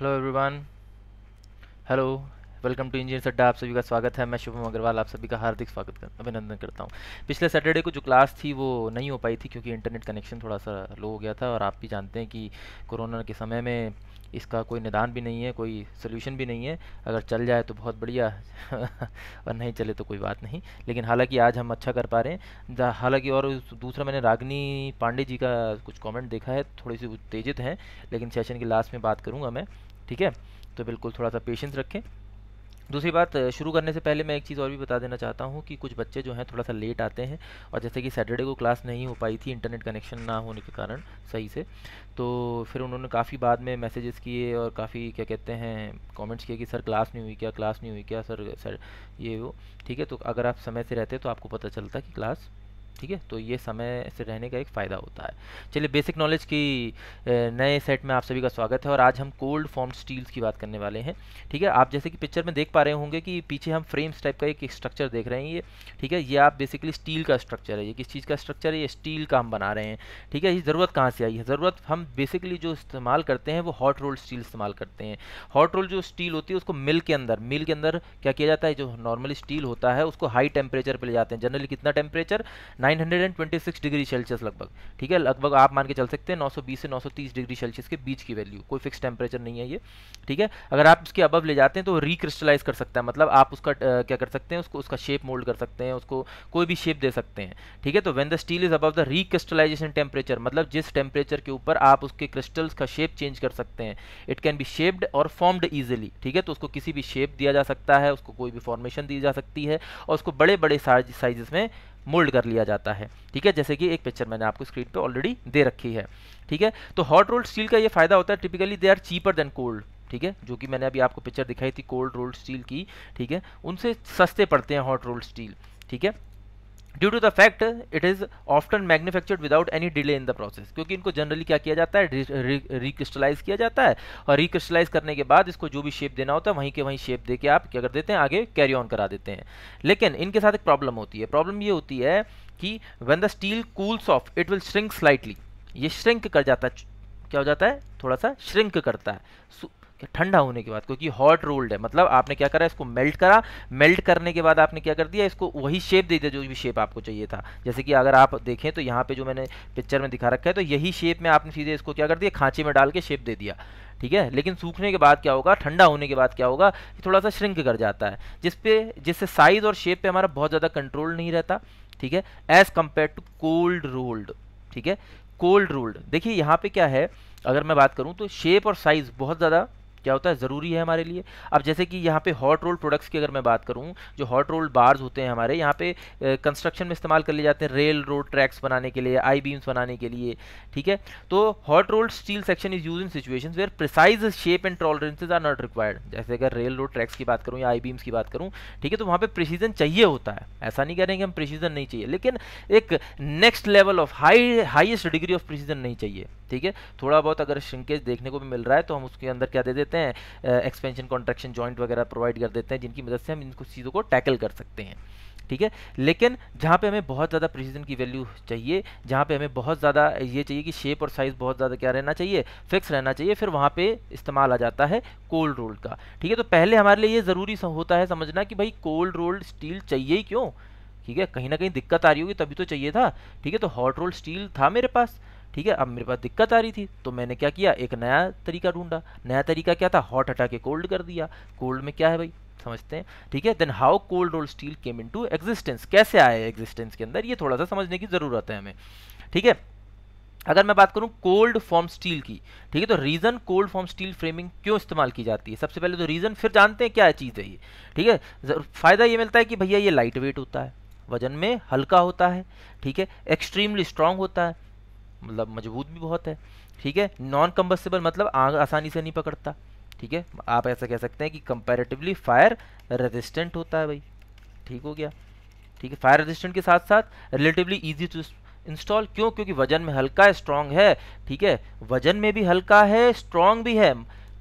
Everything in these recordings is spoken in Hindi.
Hello everyone hello welcome to engineer Sadda आप सभी का स्वागत है मैं शुभम अग्रवाल आप सभी का हार्दिक स्वागत कर अभिनंदन करता हूँ पिछले सैटरडे को जो क्लास थी वो नहीं हो पाई थी क्योंकि इंटरनेट कनेक्शन थोड़ा सा लो हो गया था और आप भी जानते हैं कि कोरोना के समय में इसका कोई निदान भी नहीं है कोई सोल्यूशन भी नहीं है अगर चल जाए तो बहुत बढ़िया और नहीं चले तो कोई बात नहीं लेकिन हालांकि आज हम अच्छा कर पा रहे हैं हालांकि और दूसरा मैंने रागनी पांडे जी का कुछ कमेंट देखा है थोड़ी सी उत्तेजित हैं लेकिन सेशन के लास्ट में बात करूँगा मैं ठीक है तो बिल्कुल थोड़ा सा पेशेंस रखें दूसरी बात शुरू करने से पहले मैं एक चीज़ और भी बता देना चाहता हूँ कि कुछ बच्चे जो हैं थोड़ा सा लेट आते हैं और जैसे कि सैटरडे को क्लास नहीं हो पाई थी इंटरनेट कनेक्शन ना होने के कारण सही से तो फिर उन्होंने काफ़ी बाद में मैसेजेस किए और काफ़ी क्या कहते हैं कमेंट्स किए कि सर क्लास नहीं हुई क्या क्लास नहीं हुई क्या सर सर ये वो ठीक है तो अगर आप समय से रहते तो आपको पता चलता कि क्लास ठीक है तो ये समय से रहने का एक फ़ायदा होता है चलिए बेसिक नॉलेज की नए सेट में आप सभी का स्वागत है और आज हम कोल्ड फॉर्म स्टील्स की बात करने वाले हैं ठीक है आप जैसे कि पिक्चर में देख पा रहे होंगे कि पीछे हम फ्रेम्स टाइप का एक स्ट्रक्चर देख रहे हैं ये ठीक है ये आप बेसिकली स्टील का स्ट्रक्चर है ये किस चीज़ का स्ट्रक्चर है ये स्टील का हम बना रहे हैं ठीक है ये ज़रूरत कहाँ से आई है ज़रूरत हम बेसिकली जो इस्तेमाल करते हैं वो हॉट रोल स्टील इस्तेमाल करते हैं हॉट रोल जो स्टील होती है उसको मिल के अंदर मिल के अंदर क्या किया जाता है जो नॉर्मली स्टील होता है उसको हाई टेम्परेचर पर ले जाते हैं जनरली कितना टेम्परेचर 926 डिग्री सेल्सियस लगभग ठीक है लगभग आप मान के चल सकते हैं 920 से 930 डिग्री सेल्सियस के बीच की वैल्यू कोई फिक्स टेम्परेचर नहीं है ये ठीक है अगर आप इसके अबव ले जाते हैं तो रिक्रिस्टलाइज कर सकता है मतलब आप उसका आ, क्या कर सकते हैं उसको उसका शेप मोल्ड कर सकते हैं उसको कोई भी शेप दे सकते हैं ठीक है तो when the steel is above the recrystallization temperature मतलब जिस टेम्परेचर के ऊपर आप उसके क्रिस्टल्स का शेप चेंज कर सकते हैं इट कैन बी शेप्ड और फॉर्म्ड ईजिली ठीक है तो उसको किसी भी शेप दिया जा सकता है उसको कोई भी फॉर्मेशन दी जा सकती है और उसको बड़े बड़े साइजेस में मोल्ड कर लिया जाता है ठीक है जैसे कि एक पिक्चर मैंने आपको स्क्रीन पर ऑलरेडी दे रखी है ठीक है तो हॉट रोल्ड स्टील का ये फायदा होता है typically they are cheaper than cold ठीक है जो कि मैंने अभी आपको पिक्चर दिखाई थी कोल्ड रोल्ड स्टील की ठीक है उनसे सस्ते पड़ते हैं हॉट रोल्ड स्टील ठीक है due to the fact it is often manufactured without any delay in the process क्योंकि इनको जनरली क्या किया जाता है रिक्रिस्टलाइज किया जाता है और रिक्रिस्टलाइज करने के बाद इसको जो भी शेप देना होता है वहीं के वहीं शेप दे के आप क्या कर देते हैं आगे कैरी ऑन करा देते हैं लेकिन इनके साथ एक प्रॉब्लम होती है प्रॉब्लम ये होती है कि when the steel cools off it will shrink slightly ये श्रिंक कर जाता है क्या हो जाता है थोड़ा सा श्रिंक करता है ठंडा होने के बाद क्योंकि हॉट रोल्ड है मतलब आपने क्या करा इसको मेल्ट करा मेल्ट करने के बाद आपने क्या कर दिया इसको वही शेप दे दिया जो भी शेप आपको चाहिए था जैसे कि अगर आप देखें तो यहाँ पे जो मैंने पिक्चर में दिखा रखा है तो यही शेप में आपने सीधे इसको क्या कर दिया खांचे में डाल के शेप दे दिया ठीक है लेकिन सूखने के बाद क्या होगा ठंडा होने के बाद क्या होगा कि थोड़ा सा श्रिंक कर जाता है जिसपे जिससे साइज़ और शेप पर हमारा बहुत ज़्यादा कंट्रोल नहीं रहता ठीक है as compared to cold rolled ठीक है कोल्ड रोल्ड देखिए यहाँ पे क्या है अगर मैं बात करूँ तो शेप और साइज़ बहुत ज़्यादा क्या होता है ज़रूरी है हमारे लिए अब जैसे कि यहाँ पे हॉट रोल्ड प्रोडक्ट्स की अगर मैं बात करूँ जो हॉट रोल्ड बार्स होते हैं हमारे यहाँ पे कंस्ट्रक्शन में इस्तेमाल कर लिए जाते हैं रेल रोड ट्रैक्स बनाने के लिए आई बीम्स बनाने के लिए ठीक है तो hot rolled steel section is use in situation where precise shape and tolerances are not required जैसे अगर रेल रोड ट्रैक्स की बात करूँ या आई बीम्स की बात करूँ ठीक है तो वहाँ पर प्रिसीजन चाहिए होता है ऐसा नहीं कह रहे हैं कि हम प्रिसीजन नहीं चाहिए लेकिन एक next level of high highest degree of precision नहीं चाहिए ठीक है थोड़ा बहुत अगर श्रिंकेज देखने को भी मिल रहा है तो हम उसके अंदर क्या दे देते हैं करते हैं एक्सपेंशन कॉन्ट्रेक्शन जॉइंट वगैरह प्रोवाइड कर देते हैं जिनकी मदद से हम इन चीज़ों को टैकल कर सकते हैं ठीक है लेकिन जहाँ पे हमें बहुत ज़्यादा प्रिसीजन की वैल्यू चाहिए जहाँ पे हमें बहुत ज़्यादा ये चाहिए कि शेप और साइज़ बहुत ज़्यादा क्या रहना चाहिए फिक्स रहना चाहिए फिर वहाँ पे इस्तेमाल आ जाता है कोल्ड रोल्ड का ठीक है तो पहले हमारे लिए ये ज़रूरी होता है समझना कि भाई कोल्ड रोल्ड स्टील चाहिए ही क्यों ठीक है कहीं ना कहीं दिक्कत आ रही होगी तभी तो चाहिए था ठीक है तो हॉट रोल स्टील था मेरे पास ठीक है अब मेरे पास दिक्कत आ रही थी तो मैंने क्या किया एक नया तरीका ढूंढा नया तरीका क्या था हॉट हटा के कोल्ड कर दिया कोल्ड में क्या है भाई समझते हैं ठीक है then how cold roll steel came in to existence कैसे आया एग्जिस्टेंस के अंदर ये थोड़ा सा समझने की ज़रूरत है हमें ठीक है अगर मैं बात करूं कोल्ड फॉर्म स्टील की ठीक है तो reason cold form steel framing क्यों इस्तेमाल की जाती है सबसे पहले तो रीज़न फिर जानते हैं क्या चीज़ है ये ठीक है फ़ायदा ये मिलता है कि भैया ये लाइट वेट होता है वजन में हल्का होता है ठीक है एक्सट्रीमली स्ट्रांग होता है मतलब मजबूत भी बहुत है ठीक है नॉन कम्बस्टेबल मतलब आग आसानी से नहीं पकड़ता ठीक है आप ऐसा कह सकते हैं कि कंपेरेटिवली फायर रेजिस्टेंट होता है भाई ठीक हो गया ठीक है फायर रेजिस्टेंट के साथ साथ रिलेटिवली ईजी टू इंस्टॉल क्यों क्योंकि वजन में हल्का है स्ट्रांग है ठीक है वजन में भी हल्का है स्ट्रांग भी है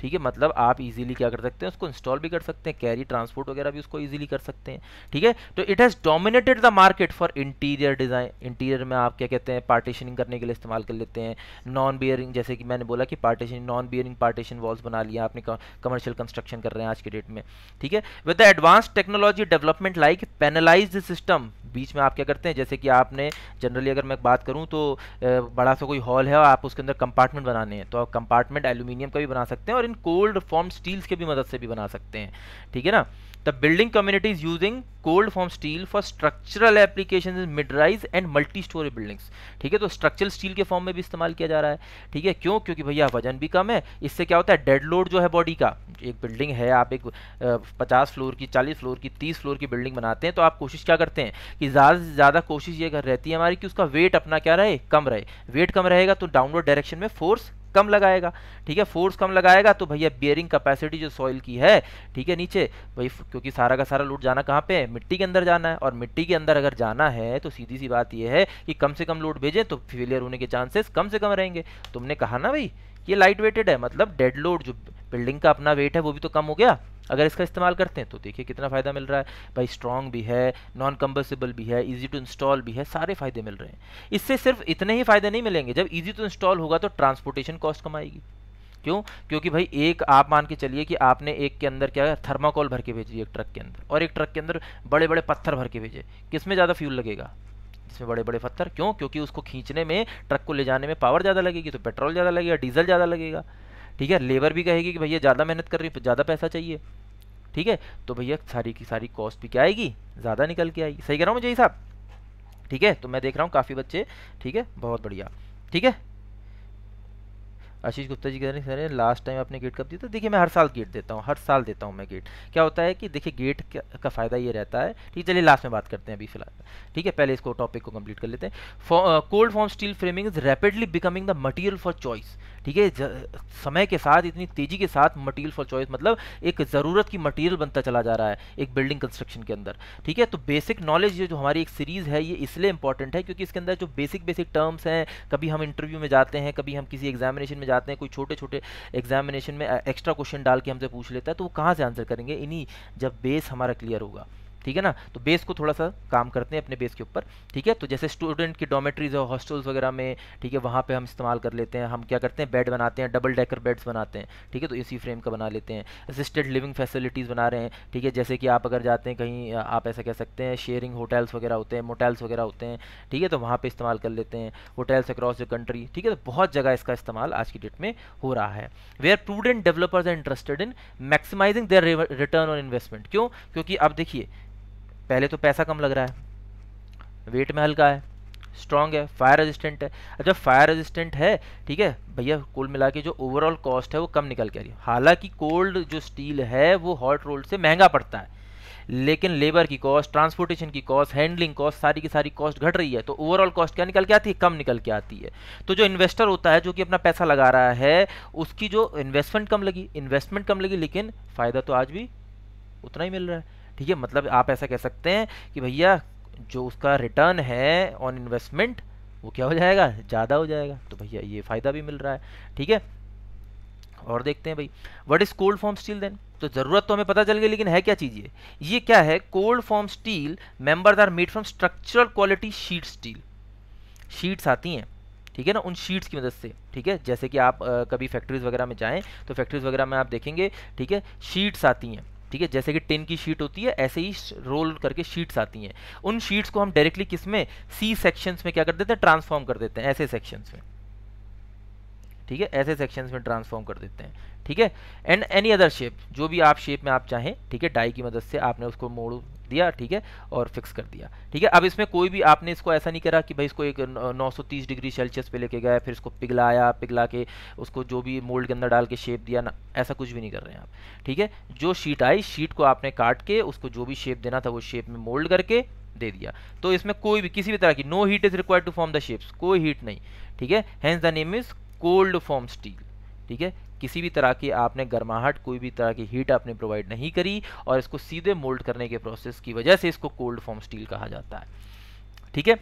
ठीक है मतलब आप इजीली क्या कर सकते हैं उसको इंस्टॉल भी कर सकते हैं कैरी ट्रांसपोर्ट वगैरह भी उसको इजीली कर सकते हैं ठीक है तो it has dominated the market for interior design interior में आप क्या कहते हैं पार्टीशनिंग करने के लिए इस्तेमाल कर लेते हैं नॉन बियरिंग जैसे कि मैंने बोला कि partition non bearing partition walls बना लिया आपने कमर्शियल कंस्ट्रक्शन कर रहे हैं आज के डेट में ठीक है with the advance technology development like panelized system बीच में आप क्या करते हैं जैसे कि आपने जनरली अगर मैं बात करूं तो बड़ा सा कोई हॉल है और आप उसके अंदर कंपार्टमेंट बनाने हैं तो आप कंपार्टमेंट एल्यूमिनियम का भी बना सकते हैं और इन कोल्ड फॉर्म स्टील्स के भी मदद से भी बना सकते हैं ठीक है ना the building community is using cold form steel for structural application in mid rise and multi storey buildings ठीक है तो स्ट्रक्चरल स्टील के फॉर्म में भी इस्तेमाल किया जा रहा है ठीक है क्यों क्योंकि भैया वजन भी कम है इससे क्या होता है डेड लोड जो है बॉडी का एक बिल्डिंग है आप एक पचास फ्लोर की चालीस फ्लोर की तीस फ्लोर की बिल्डिंग बनाते हैं तो आप कोशिश क्या करते हैं कि ज़्यादा से ज़्यादा कोशिश ये कर रहती है हमारी कि उसका वेट अपना क्या रहे कम रहे वेट कम रहेगा तो डाउनवर्ड डायरेक्शन में फोर्स कम लगाएगा ठीक है फोर्स कम लगाएगा तो भैया बियरिंग कैपेसिटी जो सॉइल की है ठीक है नीचे भाई क्योंकि सारा का सारा लूट जाना कहाँ पे है मिट्टी के अंदर जाना है और मिट्टी के अंदर अगर जाना है तो सीधी सी बात यह है कि कम से कम लूट भेजें तो फेलियर होने के चांसेस कम से कम रहेंगे तुमने कहा ना भाई ये लाइट वेटेड है मतलब डेड लोड जो बिल्डिंग का अपना वेट है वो भी तो कम हो गया अगर इसका इस्तेमाल करते हैं तो देखिए कितना फ़ायदा मिल रहा है भाई स्ट्रॉन्ग भी है नॉन कम्बर्सिबल भी है ईजी टू इंस्टॉल भी है सारे फ़ायदे मिल रहे हैं इससे सिर्फ इतने ही फ़ायदे नहीं मिलेंगे जब ईजी टू इंस्टॉल होगा तो ट्रांसपोर्टेशन कॉस्ट कम आएगी क्यों क्योंकि भाई एक आप मान के चलिए कि आपने एक के अंदर क्या है थर्माकोल भर के भेजी एक ट्रक के अंदर और एक ट्रक के अंदर बड़े बड़े पत्थर भर के भेजे किस में ज़्यादा फ्यूल लगेगा जिसमें बड़े बड़े पत्थर क्यों क्योंकि उसको खींचने में ट्रक को ले जाने में पावर ज़्यादा लगेगी तो पेट्रोल ज़्यादा लगेगा डीजल ज़्यादा लगेगा ठीक है लेबर भी कहेगी कि भैया ज़्यादा मेहनत कर रही हूँ ज़्यादा पैसा चाहिए ठीक है तो भैया सारी की सारी कॉस्ट भी क्या आएगी ज़्यादा निकल के आएगी सही कह रहा हूँ मुझे ही साहब ठीक है तो मैं देख रहा हूँ काफ़ी बच्चे ठीक है बहुत बढ़िया ठीक है आशीष गुप्ता जी कह रहे हैं सर लास्ट टाइम आपने गेट कब दिया था तो देखिए मैं हर साल गेट देता हूँ हर साल देता हूँ मैं गेट क्या होता है कि देखिए गेट का फ़ायदा ये रहता है ठीक चलिए लास्ट में बात करते हैं अभी फिलहाल ठीक है पहले इसको टॉपिक को कंप्लीट कर लेते हैं cold form steel framing is rapidly becoming the material for choice ठीक है समय के साथ इतनी तेजी के साथ मटेरियल फॉर चॉइस मतलब एक ज़रूरत की मटेरियल बनता चला जा रहा है एक बिल्डिंग कंस्ट्रक्शन के अंदर ठीक है तो बेसिक नॉलेज जो हमारी एक सीरीज़ है ये इसलिए इंपॉर्टेंट है क्योंकि इसके अंदर जो बेसिक बेसिक टर्म्स हैं कभी हम इंटरव्यू में जाते हैं कभी हम किसी एग्जामिनेशन में जाते हैं कोई छोटे छोटे एग्जामिनेशन में एक्स्ट्रा क्वेश्चन डाल के हमसे पूछ लेता है तो वो कहाँ से आंसर करेंगे इन्हीं जब बेस हमारा क्लियर होगा ठीक है ना तो बेस को थोड़ा सा काम करते हैं अपने बेस के ऊपर ठीक है तो जैसे स्टूडेंट की डोमेट्रीज और हॉस्टल्स वगैरह में ठीक है वहाँ पर हम इस्तेमाल कर लेते हैं हम क्या करते हैं बेड बनाते हैं डबल डेकर बेड्स बनाते हैं ठीक है तो इसी फ्रेम का बना लेते हैं असिस्टेड लिविंग फैसिलिटीज़ बना रहे हैं ठीक है जैसे कि आप अगर जाते हैं कहीं आप ऐसा कह सकते हैं शेयरिंग होटल्स वगैरह होते हैं मोटेल्स वगैरह होते हैं ठीक है तो वहाँ पर इस्तेमाल कर लेते हैं होटल्स अक्रॉस द कंट्री ठीक है तो बहुत जगह इसका इस्तेमाल आज की डेट में हो रहा है are prudent developers are interested in maximising their return on investment क्यों क्योंकि अब देखिए पहले तो पैसा कम लग रहा है वेट में हल्का है स्ट्रॉन्ग है फायर रेजिस्टेंट है अच्छा फायर रेजिस्टेंट है ठीक है भैया कुल मिला के जो ओवरऑल कॉस्ट है वो कम निकल के आ रही है हालांकि कोल्ड जो स्टील है वो हॉट रोल्ड से महंगा पड़ता है लेकिन लेबर की कॉस्ट ट्रांसपोर्टेशन की कॉस्ट हैंडलिंग कॉस्ट सारी की सारी कॉस्ट घट रही है तो ओवरऑल कॉस्ट क्या निकल के आती है कम निकल के आती है तो जो इन्वेस्टर होता है जो कि अपना पैसा लगा रहा है उसकी जो इन्वेस्टमेंट कम लगी इन्वेस्टमेंट कम लगी लेकिन फ़ायदा तो आज भी उतना ही मिल रहा है ठीक है मतलब आप ऐसा कह सकते हैं कि भैया जो उसका रिटर्न है ऑन इन्वेस्टमेंट वो क्या हो जाएगा ज़्यादा हो जाएगा तो भैया ये फ़ायदा भी मिल रहा है ठीक है और देखते हैं भाई what is cold form steel then तो ज़रूरत तो हमें पता चल गई लेकिन है क्या चीज़ ये ये क्या है cold form steel members are made from structural quality sheet steel sheets आती हैं ठीक है ना उन शीट्स की मदद से ठीक है जैसे कि आप आ, कभी फैक्ट्रीज़ वगैरह में जाएँ तो फैक्ट्रीज़ वगैरह में आप देखेंगे ठीक है शीट्स आती हैं ठीक है जैसे कि टेन की शीट होती है ऐसे ही रोल करके शीट्स आती हैं उन शीट्स को हम डायरेक्टली किस में सी सेक्शंस में क्या कर देते हैं ट्रांसफॉर्म कर देते हैं ऐसे सेक्शंस में ठीक है ऐसे सेक्शंस में ट्रांसफॉर्म कर देते हैं ठीक है एंड एनी अदर शेप जो भी आप शेप में आप चाहें ठीक है डाई की मदद से आपने उसको मोड़ दिया ठीक है और फिक्स कर दिया ठीक है अब इसमें कोई भी आपने इसको ऐसा नहीं करा कि भाई इसको एक 930 डिग्री सेल्सियस पे लेके गया फिर इसको पिघलाया पिघला के उसको जो भी मोल्ड के अंदर डाल के शेप दिया ना ऐसा कुछ भी नहीं कर रहे हैं आप ठीक है जो शीट आई शीट को आपने काट के उसको जो भी शेप देना था वो शेप में मोल्ड करके दे दिया तो इसमें कोई भी किसी भी तरह की no heat is required to form the shapes कोई हीट नहीं ठीक है hence the name is cold form steel ठीक है किसी भी तरह की आपने गर्माहट कोई भी तरह की हीट आपने प्रोवाइड नहीं करी और इसको सीधे मोल्ड करने के प्रोसेस की वजह से इसको कोल्ड फॉर्म स्टील कहा जाता है ठीक है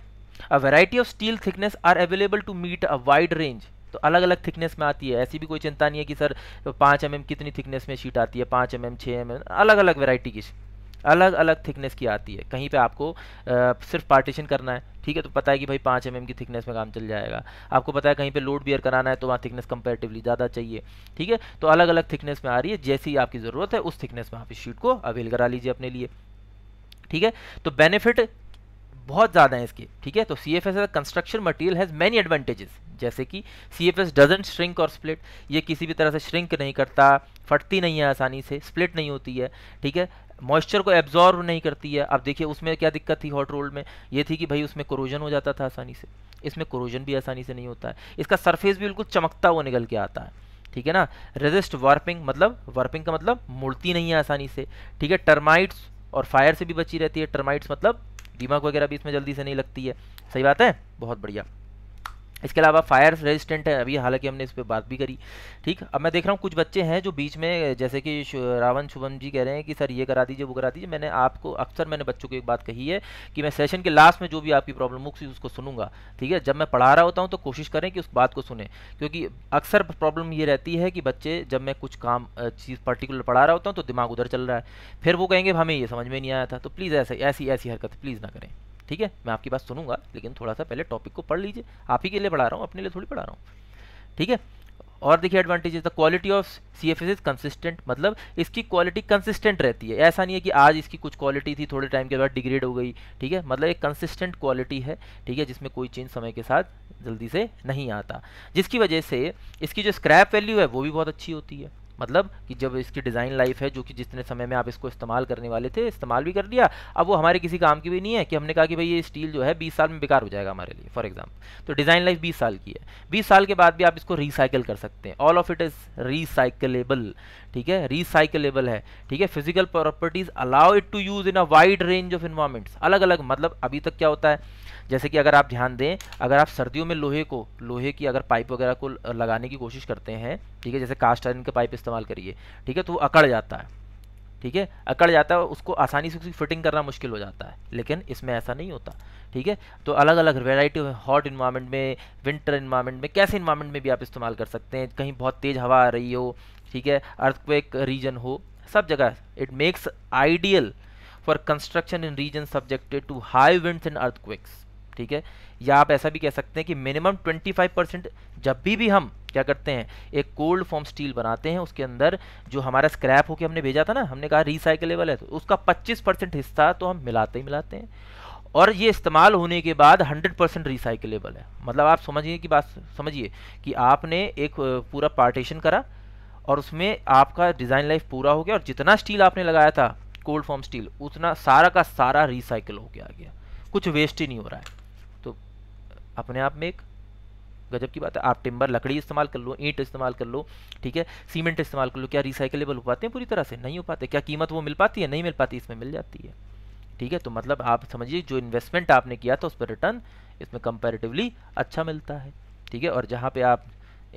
a variety of steel thickness are available to meet a wide range तो अलग अलग थिकनेस में आती है ऐसी भी कोई चिंता नहीं है कि सर पाँच एम mm कितनी थिकनेस में शीट आती है पाँच एम एम छः एम अलग अलग वेराइटी की अलग अलग थिकनेस की आती है कहीं पे आपको आ, सिर्फ पार्टीशन करना है ठीक है तो पता है कि भाई पाँच एम mm की थिकनेस में काम चल जाएगा आपको पता है कहीं पे लोड बियर कराना है तो वहाँ थिकनेस कंपेरेटिवली ज़्यादा चाहिए ठीक है तो अलग अलग थिकनेस में आ रही है जैसी आपकी ज़रूरत है उस थिकनेस में आप इस शीट को अवेल करा लीजिए अपने लिए ठीक है तो बेनिफिट बहुत ज़्यादा है इसके ठीक है तो C F S construction material has many advantages जैसे कि C F S doesn't shrink और स्प्लिट ये किसी भी तरह से श्रिंक नहीं करता फटती नहीं है आसानी से स्प्लिट नहीं होती है ठीक है मॉइस्चर को एब्जॉर्व नहीं करती है आप देखिए उसमें क्या दिक्कत थी हॉट रोल्ड में ये थी कि भाई उसमें क्रोजन हो जाता था आसानी से इसमें क्रोजन भी आसानी से नहीं होता है इसका सरफेस भी बिल्कुल चमकता हुआ निकल के आता है ठीक है ना रेजिस्ट वार्पिंग मतलब वार्पिंग का मतलब मुड़ती नहीं है आसानी से ठीक है टर्माइट्स और फायर से भी बची रहती है टर्माइट्स मतलब दिमाग वगैरह भी इसमें जल्दी से नहीं लगती है सही बात है बहुत बढ़िया इसके अलावा फायर रेजिस्टेंट है अभी हालांकि हमने इस पर बात भी करी ठीक अब मैं देख रहा हूँ कुछ बच्चे हैं जो बीच में जैसे कि रावण शुभम जी कह रहे हैं कि सर ये करा दीजिए वो करा दीजिए मैंने आपको अक्सर मैंने बच्चों को एक बात कही है कि मैं सेशन के लास्ट में जो भी आपकी प्रॉब्लम होगी उसको सुनूंगा ठीक है जब मैं पढ़ा रहा होता हूँ तो कोशिश करें कि उस बात को सुने क्योंकि अक्सर प्रॉब्लम ये रहती है कि बच्चे जब मैं कुछ काम चीज़ पर्टिकुलर पढ़ा रहा होता हूँ तो दिमाग उधर चल रहा है फिर वो कहेंगे हमें ये समझ में नहीं आया था तो प्लीज़ ऐसे ऐसी ऐसी हरकत प्लीज़ ना करें ठीक है मैं आपकी बात सुनूंगा लेकिन थोड़ा सा पहले टॉपिक को पढ़ लीजिए आप ही के लिए पढ़ा रहा हूँ अपने लिए थोड़ी पढ़ा रहा हूँ ठीक है और देखिए advantage the quality of C F S is consistent मतलब इसकी क्वालिटी कंसिस्टेंट रहती है ऐसा नहीं है कि आज इसकी कुछ क्वालिटी थी थोड़े टाइम के बाद डिग्रेड हो गई ठीक है मतलब एक कंसिस्टेंट क्वालिटी है ठीक है जिसमें कोई चेंज समय के साथ जल्दी से नहीं आता जिसकी वजह से इसकी जो स्क्रैप वैल्यू है वो भी बहुत अच्छी होती है मतलब कि जब इसकी डिज़ाइन लाइफ है जो कि जितने समय में आप इसको इस्तेमाल करने वाले थे इस्तेमाल भी कर लिया अब वो हमारे किसी काम की भी नहीं है कि हमने कहा कि भाई ये स्टील जो है बीस साल में बेकार हो जाएगा हमारे लिए फॉर एग्जाम्पल तो डिज़ाइन लाइफ बीस साल की है बीस साल के बाद भी आप इसको रिसाइकिल कर सकते हैं all of it is recyclable ठीक है रिसाइकलेबल है ठीक है physical properties allow it to use in a wide range of environments अलग अलग मतलब अभी तक क्या होता है जैसे कि अगर आप ध्यान दें अगर आप सर्दियों में लोहे को लोहे की अगर पाइप वगैरह को लगाने की कोशिश करते हैं ठीक है जैसे कास्ट आयरन का पाइप इस्तेमाल करिए ठीक है तो वो अकड़ जाता है ठीक है अकड़ जाता है उसको आसानी से उसकी फिटिंग करना मुश्किल हो जाता है लेकिन इसमें ऐसा नहीं होता ठीक है तो अलग अलग वेराइटी हॉट इन्वायरमेंट में विंटर इन्वायरमेंट में कैसे इन्वायरमेंट में भी आप इस्तेमाल कर सकते हैं कहीं बहुत तेज़ हवा आ रही हो ठीक है अर्थक्वेक रीजन हो सब जगह it makes ideal for construction in region subjected to high winds and earthquakes ठीक है या आप ऐसा भी कह सकते हैं कि मिनिमम 25 परसेंट जब भी भी हम क्या करते हैं एक कोल्ड फॉर्म स्टील बनाते हैं उसके अंदर जो हमारा स्क्रैप होकर हमने भेजा था ना हमने कहा रिसाइकलेबल है तो उसका 25 परसेंट हिस्सा तो हम मिलाते ही मिलाते हैं और ये इस्तेमाल होने के बाद 100 परसेंट रिसाइकलेबल है मतलब आप समझिए कि बात समझिए कि आपने एक पूरा पार्टीशन करा और उसमें आपका डिज़ाइन लाइफ पूरा हो गया और जितना स्टील आपने लगाया था कोल्ड फॉर्म स्टील उतना सारा का सारा रिसाइकिल गया आ गया कुछ वेस्ट ही नहीं हो रहा है अपने आप में एक गजब की बात है आप टिम्बर लकड़ी इस्तेमाल कर लो ईंट इस्तेमाल कर लो ठीक है सीमेंट इस्तेमाल कर लो क्या रिसाइकलेबल हो पाते हैं पूरी तरह से नहीं हो पाते क्या कीमत वो मिल पाती है नहीं मिल पाती इसमें मिल जाती है ठीक है तो मतलब आप समझिए जो इन्वेस्टमेंट आपने किया था उस पर रिटर्न इसमें कंपेरेटिवली अच्छा मिलता है ठीक है और जहाँ पर आप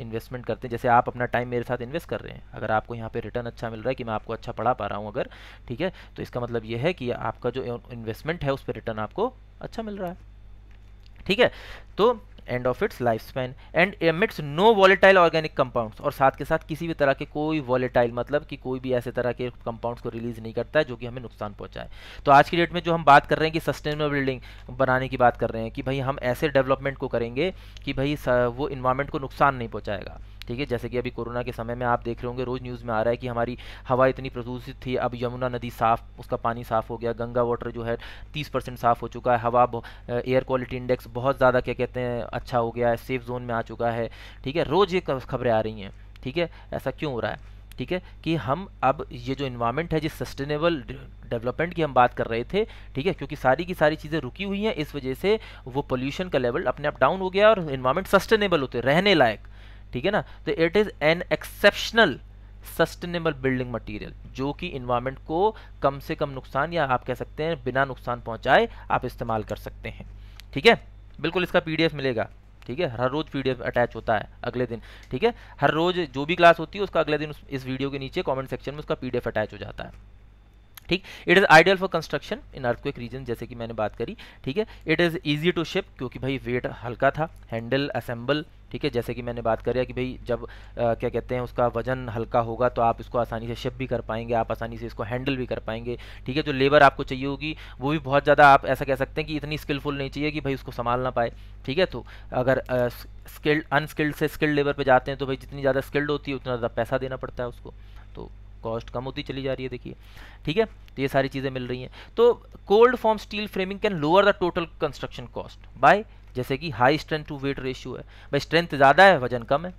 इन्वेस्टमेंट करते हैं जैसे आप अपना टाइम मेरे साथ इन्वेस्ट कर रहे हैं अगर आपको यहाँ पे रिटर्न अच्छा मिल रहा है कि मैं आपको अच्छा पढ़ा पा रहा हूँ अगर ठीक है तो इसका मतलब यह है कि आपका जो इन्वेस्टमेंट है उस पर रिटर्न आपको अच्छा मिल रहा है ठीक है तो end of its life span and emits no volatile organic compounds और साथ के साथ किसी भी तरह के कोई वॉलेटाइल मतलब कि कोई भी ऐसे तरह के कंपाउंड्स को रिलीज नहीं करता है जो कि हमें नुकसान पहुंचाए तो आज की डेट में जो हम बात कर रहे हैं कि सस्टेनेबल बिल्डिंग बनाने की बात कर रहे हैं कि भाई हम ऐसे डेवलपमेंट को करेंगे कि भाई वो इन्वायरमेंट को नुकसान नहीं पहुँचाएगा ठीक है जैसे कि अभी कोरोना के समय में आप देख रहे होंगे रोज़ न्यूज़ में आ रहा है कि हमारी हवा इतनी प्रदूषित थी अब यमुना नदी साफ़ उसका पानी साफ़ हो गया गंगा वाटर जो है तीस परसेंट साफ़ हो चुका है हवा एयर क्वालिटी इंडेक्स बहुत ज़्यादा क्या कहते हैं अच्छा हो गया है सेफ जोन में आ चुका है ठीक है रोज़ ये खबरें आ रही हैं ठीक है ऐसा क्यों हो रहा है ठीक है कि हम अब ये जो इन्वायरमेंट है जिस सस्टेनेबल डेवलपमेंट की हम बात कर रहे थे ठीक है क्योंकि सारी की सारी चीज़ें रुकी हुई हैं इस वजह से वो पोल्यूशन का लेवल अपने आप डाउन हो गया और इन्वायरमेंट सस्टेनेबल होते रहने लायक ठीक है ना तो it is an exceptional sustainable building material जो कि इन्वायरमेंट को कम से कम नुकसान या आप कह सकते हैं बिना नुकसान पहुंचाए आप इस्तेमाल कर सकते हैं ठीक है बिल्कुल इसका पीडीएफ मिलेगा ठीक है हर रोज़ पीडीएफ अटैच होता है अगले दिन ठीक है हर रोज़ जो भी क्लास होती है उसका अगले दिन इस वीडियो के नीचे कमेंट सेक्शन में उसका पीडीएफ अटैच हो जाता है ठीक it is ideal for construction in earthquake region जैसे कि मैंने बात करी ठीक है it is easy to ship क्योंकि भाई वेट हल्का था हैंडल असेंबल ठीक है जैसे कि मैंने बात करी कि भाई जब आ, क्या कहते हैं उसका वजन हल्का होगा तो आप इसको आसानी से शिप भी कर पाएंगे आप आसानी से इसको हैंडल भी कर पाएंगे ठीक है जो लेबर आपको चाहिए होगी वो भी बहुत ज़्यादा आप ऐसा कह सकते हैं कि इतनी स्किलफुल नहीं चाहिए कि भाई उसको संभाल ना पाए ठीक है तो अगर स्किल्ड अनस्किल्ड से स्किल्ड लेबर पर जाते हैं तो भाई जितनी ज़्यादा स्किल्ड होती है उतना ज़्यादा पैसा देना पड़ता है उसको तो कॉस्ट कम होती चली जा रही है देखिए ठीक है तो ये सारी चीज़ें मिल रही हैं तो cold form steel framing can lower the total construction cost by जैसे कि high strength to weight ratio है भाई स्ट्रेंथ ज़्यादा है वजन कम है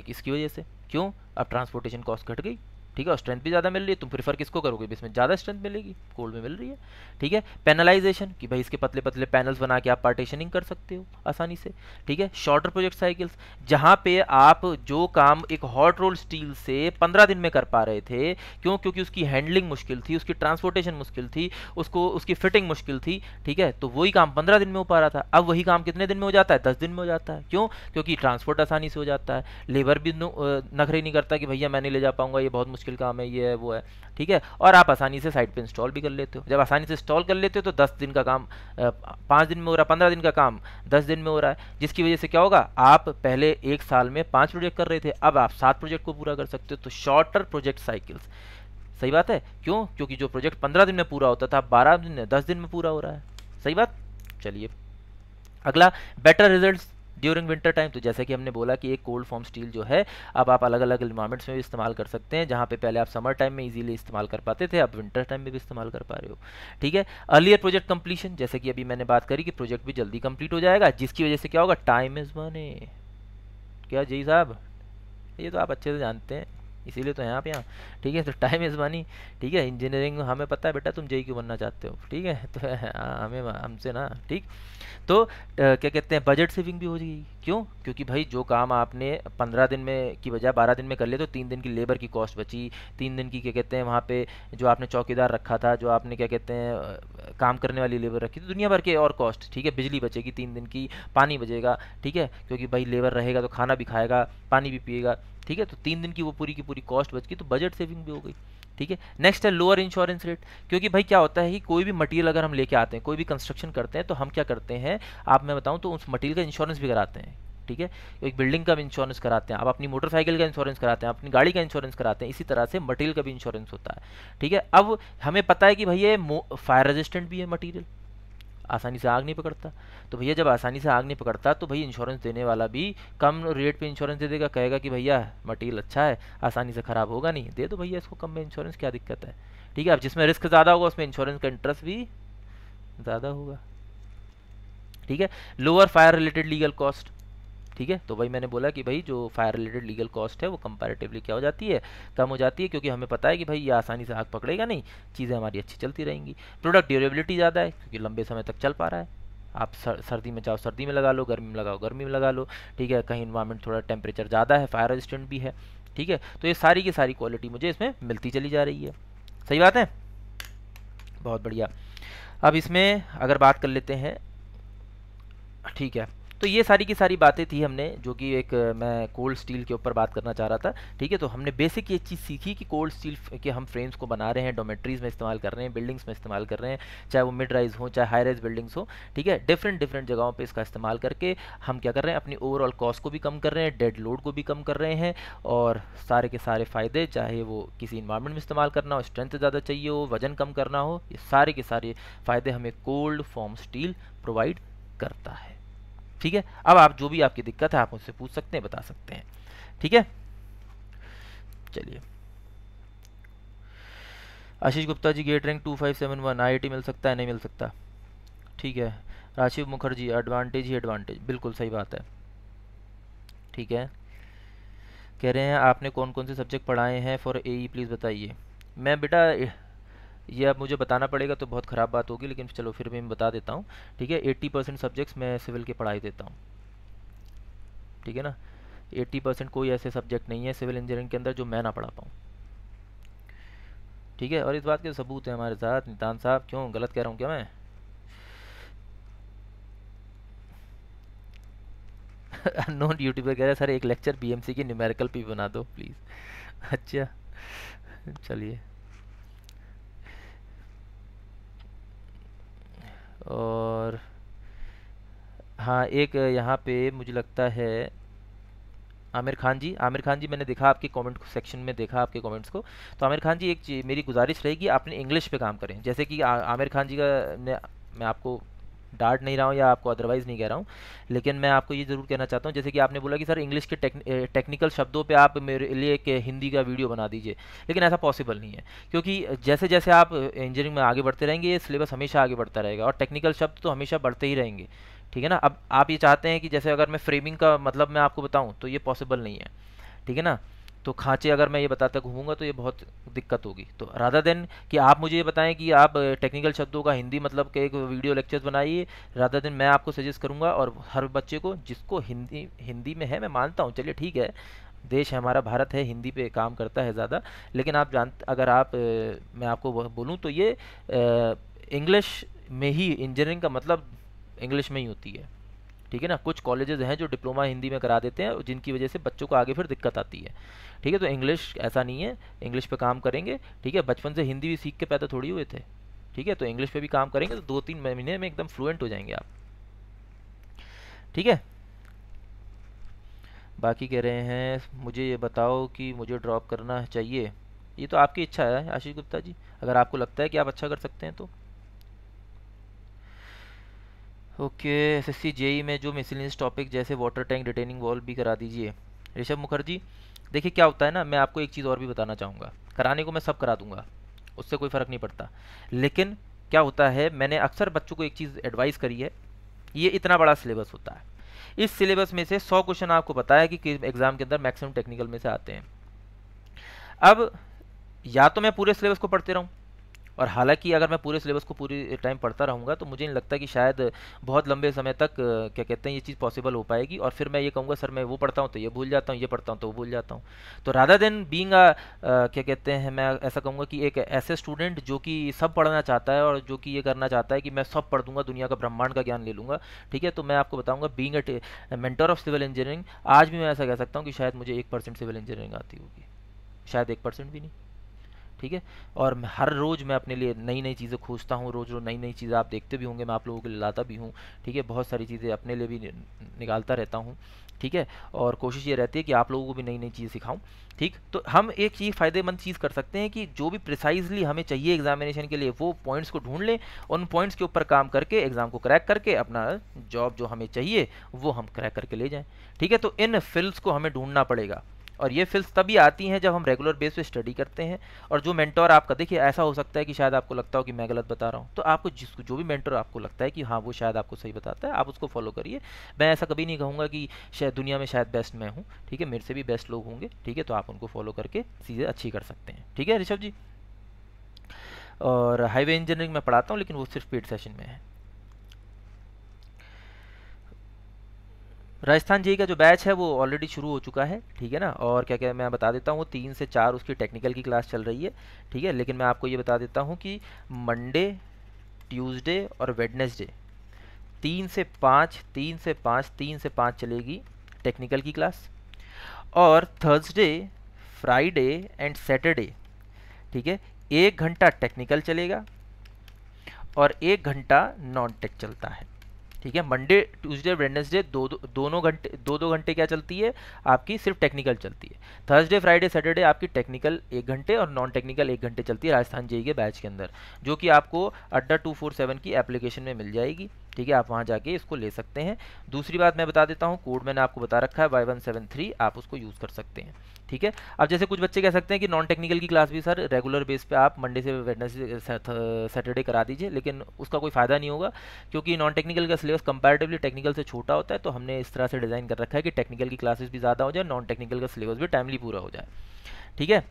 एक इसकी वजह से क्यों अब ट्रांसपोर्टेशन कॉस्ट घट गई ठीक है और स्ट्रेंथ भी ज़्यादा मिल रही है तुम प्रीफर किसको करोगे इसमें ज़्यादा स्ट्रेंथ मिलेगी कोल्ड में मिल रही है ठीक है पैनलाइजेशन कि भाई इसके पतले पतले पैनल्स बना के आप पार्टीशनिंग कर सकते हो आसानी से ठीक है शॉर्टर प्रोजेक्ट साइकिल्स जहाँ पे आप जो काम एक हॉट रोल स्टील से पंद्रह दिन में कर पा रहे थे क्यों क्योंकि उसकी हैंडलिंग मुश्किल थी उसकी ट्रांसपोर्टेशन मुश्किल थी उसको उसकी फिटिंग मुश्किल थी ठीक है तो वही काम पंद्रह दिन में हो पा रहा था अब वही काम कितने दिन में हो जाता है दस दिन में हो जाता है क्यों क्योंकि ट्रांसपोर्ट आसानी से हो जाता है लेबर भी नखरे नहीं करता कि भैया मैं नहीं ले जा पाऊंगा ये बहुत मुश्किल मुश्किल काम है ये है वो है ठीक है और आप आसानी से साइट पर इंस्टॉल भी कर लेते हो जब आसानी से इंस्टॉल कर लेते हो तो दस दिन का काम पाँच दिन में हो रहा है पंद्रह दिन का काम दस दिन में हो रहा है जिसकी वजह से क्या होगा आप पहले एक साल में पाँच प्रोजेक्ट कर रहे थे अब आप सात प्रोजेक्ट को पूरा कर सकते हो तो शॉर्टर प्रोजेक्ट साइकिल्स सही बात है क्यों क्योंकि जो प्रोजेक्ट पंद्रह दिन में पूरा होता था बारह दिन में दस दिन में पूरा हो रहा है सही बात चलिए अगला better results during winter time तो जैसे कि हमने बोला कि एक कोल्ड फॉर्म स्टील जो है अब आप अलग अलग इन्वायरमेंट्स में भी इस्तेमाल कर सकते हैं जहाँ पे पहले आप समर टाइम में ईजिली इस्तेमाल कर पाते थे अब विंटर टाइम में भी इस्तेमाल कर पा रहे हो ठीक है अर्लियर प्रोजेक्ट कंप्लीशन जैसे कि अभी मैंने बात करी कि प्रोजेक्ट भी जल्दी कंप्लीट हो जाएगा जिसकी वजह से क्या होगा टाइम इज मनी क्या जी साहब ये तो आप अच्छे से जानते हैं इसीलिए तो हैं आप यहाँ ठीक है तो टाइम इज़ मनी ठीक है इंजीनियरिंग हमें पता है बेटा तुम जेई क्यों बनना चाहते हो ठीक है तो हमें हमसे ना ठीक तो क्या कहते हैं बजट सेविंग भी हो जाएगी क्यों क्योंकि भाई जो काम आपने पंद्रह दिन में की बजाय बारह दिन में कर लिया तो तीन दिन की लेबर की कॉस्ट बची तीन दिन की क्या कहते हैं वहाँ पे जो आपने चौकीदार रखा था जो आपने क्या कहते हैं काम करने वाली लेबर रखी तो दुनिया भर के और कॉस्ट ठीक है बिजली बचेगी तीन दिन की पानी बचेगा ठीक है क्योंकि भाई लेबर रहेगा तो खाना भी खाएगा पानी भी पिएगा ठीक है तो तीन दिन की वो पूरी की पूरी कॉस्ट बच गई तो बजट सेविंग भी हो गई ठीक है नेक्स्ट है लोअर इंश्योरेंस रेट क्योंकि भाई क्या होता है कि कोई भी मटेरियल अगर हम लेके आते हैं कोई भी कंस्ट्रक्शन करते हैं तो हम क्या करते हैं आप मैं बताऊं तो उस मटेरियल का इंश्योरेंस भी कराते हैं ठीक है एक बिल्डिंग का भी इंश्योरेंस कराते हैं आप अपनी मोटरसाइकिल का इंश्योरेंस कराते हैं अपनी गाड़ी का इंश्योरेंस कराते हैं इसी तरह से मटेरियल का भी इंश्योरेंस होता है ठीक है अब हमें पता है कि भाई ये फायर रजिस्टेंट भी है मटीरियल आसानी से आग नहीं पकड़ता तो भैया जब आसानी से आग नहीं पकड़ता तो भाई इंश्योरेंस देने वाला भी कम रेट पे इंश्योरेंस दे देगा कहेगा कि भैया मटेरियल अच्छा है आसानी से ख़राब होगा नहीं दे दो भैया इसको कम में इंश्योरेंस क्या दिक्कत है ठीक है अब जिसमें रिस्क ज़्यादा होगा उसमें इंश्योरेंस का इंटरेस्ट भी ज़्यादा होगा ठीक है lower fire related legal cost ठीक है तो वही मैंने बोला कि भाई जो फायर रिलेटेड लीगल कॉस्ट है वो कंपेरेटिवली क्या हो जाती है कम हो जाती है क्योंकि हमें पता है कि भाई ये आसानी से आग पकड़ेगा नहीं चीज़ें हमारी अच्छी चलती रहेंगी प्रोडक्ट ड्यूरेबिलिटी ज़्यादा है क्योंकि लंबे समय तक चल पा रहा है आप सर, सर्दी में जाओ सर्दी में लगा लो गर्मी में लगाओ गर्मी में लगा लो ठीक है कहीं इन्वायरमेंट थोड़ा टेम्परेचर ज़्यादा है फायर रेजिस्टेंट भी है ठीक है तो ये सारी की सारी क्वालिटी मुझे इसमें मिलती चली जा रही है सही बात है बहुत बढ़िया अब इसमें अगर बात कर लेते हैं ठीक है तो ये सारी की सारी बातें थी हमने जो कि एक मैं कोल्ड स्टील के ऊपर बात करना चाह रहा था ठीक है तो हमने बेसिक ये चीज़ सीखी कि कोल्ड स्टील के हम फ्रेम्स को बना रहे हैं डोमेट्रीज में इस्तेमाल कर रहे हैं बिल्डिंग्स में इस्तेमाल कर रहे हैं चाहे वो मिड राइज हो चाहे हाई राइज बिल्डिंग्स हो ठीक है डिफरेंट डिफरेंट जगहों पर इसका इस्तेमाल करके हम क्या कर रहे हैं अपनी ओवरऑल कॉस्ट को भी कम कर रहे हैं डेड लोड को भी कम कर रहे हैं और सारे के सारे फ़ायदे चाहे वो किसी इन्वायरमेंट में इस्तेमाल करना हो स्ट्रेंथ ज़्यादा चाहिए हो वजन कम करना हो ये सारे के सारे फ़ायदे हमें कोल्ड फॉर्म स्टील प्रोवाइड करता है ठीक है अब आप जो भी आपकी दिक्कत है आप मुझसे पूछ सकते हैं बता सकते हैं ठीक है चलिए Ashish Gupta ji GATE rank two five seven one I मिल सकता है नहीं मिल सकता ठीक है राशिव मुखर्जी एडवांटेज ही एडवांटेज बिल्कुल सही बात है ठीक है कह रहे हैं आपने कौन कौन से सब्जेक्ट पढ़ाए हैं फॉर ए प्लीज़ बताइए मैं बेटा ये अब मुझे बताना पड़ेगा तो बहुत ख़राब बात होगी लेकिन चलो फिर भी मैं बता देता हूँ ठीक है एट्टी परसेंट सब्जेक्ट्स मैं सिविल के पढ़ाई देता हूँ ठीक है ना एट्टी परसेंट कोई ऐसे सब्जेक्ट नहीं है सिविल इंजीनियरिंग के अंदर जो मैं ना पढ़ा पाऊँ ठीक है और इस बात के तो सबूत हैं हमारे साथ नितान साहब क्यों गलत कह रहा हूँ क्या मैं अननोन यूट्यूबर कह रहे सर एक लेक्चर बी की न्यूमेरिकल भी बना दो प्लीज़ अच्छा चलिए और हाँ एक यहाँ पे मुझे लगता है आमिर खान जी आमिर खान जी मैंने देखा आपके कमेंट सेक्शन में देखा आपके कमेंट्स को तो आमिर खान जी एक मेरी गुजारिश रहेगी आपने इंग्लिश पे काम करें जैसे कि आमिर खान जी का ने मैं आपको डांट नहीं रहा हूँ या आपको अदरवाइज़ नहीं कह रहा हूँ लेकिन मैं आपको ये ज़रूर कहना चाहता हूँ जैसे कि आपने बोला कि सर इंग्लिश के टेक्न, टेक्निकल शब्दों पर आप मेरे लिए एक हिंदी का वीडियो बना दीजिए लेकिन ऐसा पॉसिबल नहीं है क्योंकि जैसे जैसे आप इंजीनियरिंग में आगे बढ़ते रहेंगे ये सिलेबस हमेशा आगे बढ़ता रहेगा और टेक्निकल शब्द तो हमेशा बढ़ते ही रहेंगे ठीक है ना अब आप ये चाहते हैं कि जैसे अगर मैं फ्रेमिंग का मतलब मैं आपको बताऊँ तो ये पॉसिबल नहीं है ठीक है ना तो खाँचे अगर मैं ये बताता घूमूंगा तो ये बहुत दिक्कत होगी तो राधा देन कि आप मुझे ये बताएं कि आप टेक्निकल शब्दों का हिंदी मतलब के एक वीडियो लेक्चर बनाइए राधा देन मैं आपको सजेस्ट करूँगा और हर बच्चे को जिसको हिंदी हिंदी में है मैं मानता हूँ चलिए ठीक है देश है हमारा भारत है हिंदी पे काम करता है ज़्यादा लेकिन आप जान अगर आप मैं आपको बोलूँ तो ये इंग्लिश में ही इंजीनियरिंग का मतलब इंग्लिश में ही होती है ठीक है ना कुछ कॉलेजेस हैं जो डिप्लोमा हिंदी में करा देते हैं जिनकी वजह से बच्चों को आगे फिर दिक्कत आती है ठीक है तो इंग्लिश ऐसा नहीं है इंग्लिश पे काम करेंगे ठीक है बचपन से हिंदी भी सीख के पैदा थोड़ी हुए थे ठीक है तो इंग्लिश पे भी काम करेंगे तो दो तीन महीने में एकदम फ्लुएंट हो जाएंगे आप ठीक है बाकी कह रहे हैं मुझे ये बताओ कि मुझे ड्रॉप करना चाहिए ये तो आपकी इच्छा है आशीष गुप्ता जी अगर आपको लगता है कि आप अच्छा कर सकते हैं तो ओके एस एस में जो मिसलिनियस टॉपिक जैसे वाटर टैंक रिटेनिंग वॉल भी करा दीजिए ऋषभ मुखर्जी देखिए क्या होता है ना मैं आपको एक चीज़ और भी बताना चाहूँगा कराने को मैं सब करा दूंगा उससे कोई फ़र्क नहीं पड़ता लेकिन क्या होता है मैंने अक्सर बच्चों को एक चीज़ एडवाइस करी है ये इतना बड़ा सिलेबस होता है इस सिलेबस में से सौ क्वेश्चन आपको बताया कि एग्ज़ाम के अंदर मैक्सिमम टेक्निकल में से आते हैं अब या तो मैं पूरे सिलेबस को पढ़ते रहूँ और हालांकि अगर मैं पूरे सिलेबस को पूरे टाइम पढ़ता रहूँगा तो मुझे नहीं लगता कि शायद बहुत लंबे समय तक क्या कहते हैं ये चीज़ पॉसिबल हो पाएगी और फिर मैं ये कहूँगा सर मैं वो पढ़ता हूँ तो ये भूल जाता हूँ ये पढ़ता हूँ तो वो भूल जाता हूँ तो राधा देन बींग क्या कहते हैं मैं ऐसा कहूँगा कि एक ऐसे स्टूडेंट जो कि सब पढ़ना चाहता है और जो कि ये करना चाहता है कि मैं सब पढ़ दूंगा दुनिया का ब्रह्मांड का ज्ञान ले लूँगा ठीक है तो मैं आपको बताऊँगा being at mentor of civil engineering आज भी मैं ऐसा कह सकता हूँ कि शायद मुझे एक परसेंट सिविल इंजीनियरिंग आती होगी शायद एक परसेंट भी नहीं ठीक है और हर रोज़ मैं अपने लिए नई नई चीज़ें खोजता हूँ रोज़ रोज़ नई नई चीज़ें आप देखते भी होंगे मैं आप लोगों के लिए लाता भी हूँ ठीक है बहुत सारी चीज़ें अपने लिए भी निकालता रहता हूँ ठीक है और कोशिश ये रहती है कि आप लोगों को भी नई नई चीज़ सिखाऊं ठीक तो हम एक चीज़ फ़ायदेमंद चीज़ कर सकते हैं कि जो भी प्रिसाइजली हमें चाहिए एग्जामिनेशन के लिए वो पॉइंट्स को ढूंढ लें उन पॉइंट्स के ऊपर काम करके एग्ज़ाम को क्रैक करके अपना जॉब जो हमें चाहिए वो हम क्रैक करके ले जाएँ ठीक है तो इन फिल्ड्स को हमें ढूंढना पड़ेगा और ये फील्स तभी आती हैं जब हम रेगुलर बेस पे स्टडी करते हैं और जो मेंटोर आपका देखिए ऐसा हो सकता है कि शायद आपको लगता हो कि मैं गलत बता रहा हूँ तो आपको जिसको जो भी मेंटोर आपको लगता है कि हाँ वो शायद आपको सही बताता है आप उसको फॉलो करिए मैं ऐसा कभी नहीं कहूँगा कि शायद दुनिया में शायद बेस्ट मैं हूँ ठीक है मेरे से भी बेस्ट लोग होंगे ठीक है तो आप उनको फॉलो करके चीज़ें अच्छी कर सकते हैं ठीक है ऋषभ जी और हाईवे इंजीनियरिंग में पढ़ाता हूँ लेकिन वो सिर्फ पेड सेशन में है राजस्थान जी का जो बैच है वो ऑलरेडी शुरू हो चुका है ठीक है ना और क्या क्या मैं बता देता हूँ तीन से चार उसकी टेक्निकल की क्लास चल रही है ठीक है लेकिन मैं आपको ये बता देता हूँ कि मंडे ट्यूसडे और वेडनेसडे तीन से पाँच तीन से पाँच तीन से पाँच चलेगी टेक्निकल की क्लास और थर्सडे फ्राइडे एंड सैटरडे ठीक है एक घंटा टेक्निकल चलेगा और एक घंटा नॉन टेक चलता है ठीक है मंडे ट्यूसडे वेडनेसडे दो दोनों घंटे दो दो घंटे क्या चलती है आपकी सिर्फ टेक्निकल चलती है थर्सडे फ्राइडे सैटरडे आपकी टेक्निकल एक घंटे और नॉन टेक्निकल एक घंटे चलती है राजस्थान जेई e के बैच के अंदर जो कि आपको अड्डा टू फोर सेवन की एप्लीकेशन में मिल जाएगी ठीक है आप वहाँ जाके इसको ले सकते हैं दूसरी बात मैं बता देता हूँ कोड मैंने आपको बता रखा है वाई वन सेवन थ्री आप उसको यूज़ कर सकते हैं ठीक है अब जैसे कुछ बच्चे कह सकते हैं कि नॉन टेक्निकल की क्लास भी सर रेगुलर बेस पे आप मंडे से वेडनेसडे सैटरडे करा दीजिए लेकिन उसका कोई फ़ायदा नहीं होगा क्योंकि नॉन टेक्निकल का सिलेबस कंपेरेटिवली टेक्निकल से छोटा होता है तो हमने इस तरह से डिज़ाइन कर रखा है कि टेक्निकल की क्लासेस भी ज़्यादा हो जाए नॉन टेक्निकल का सिलेबस भी टाइमली पूरा हो जाए ठीक है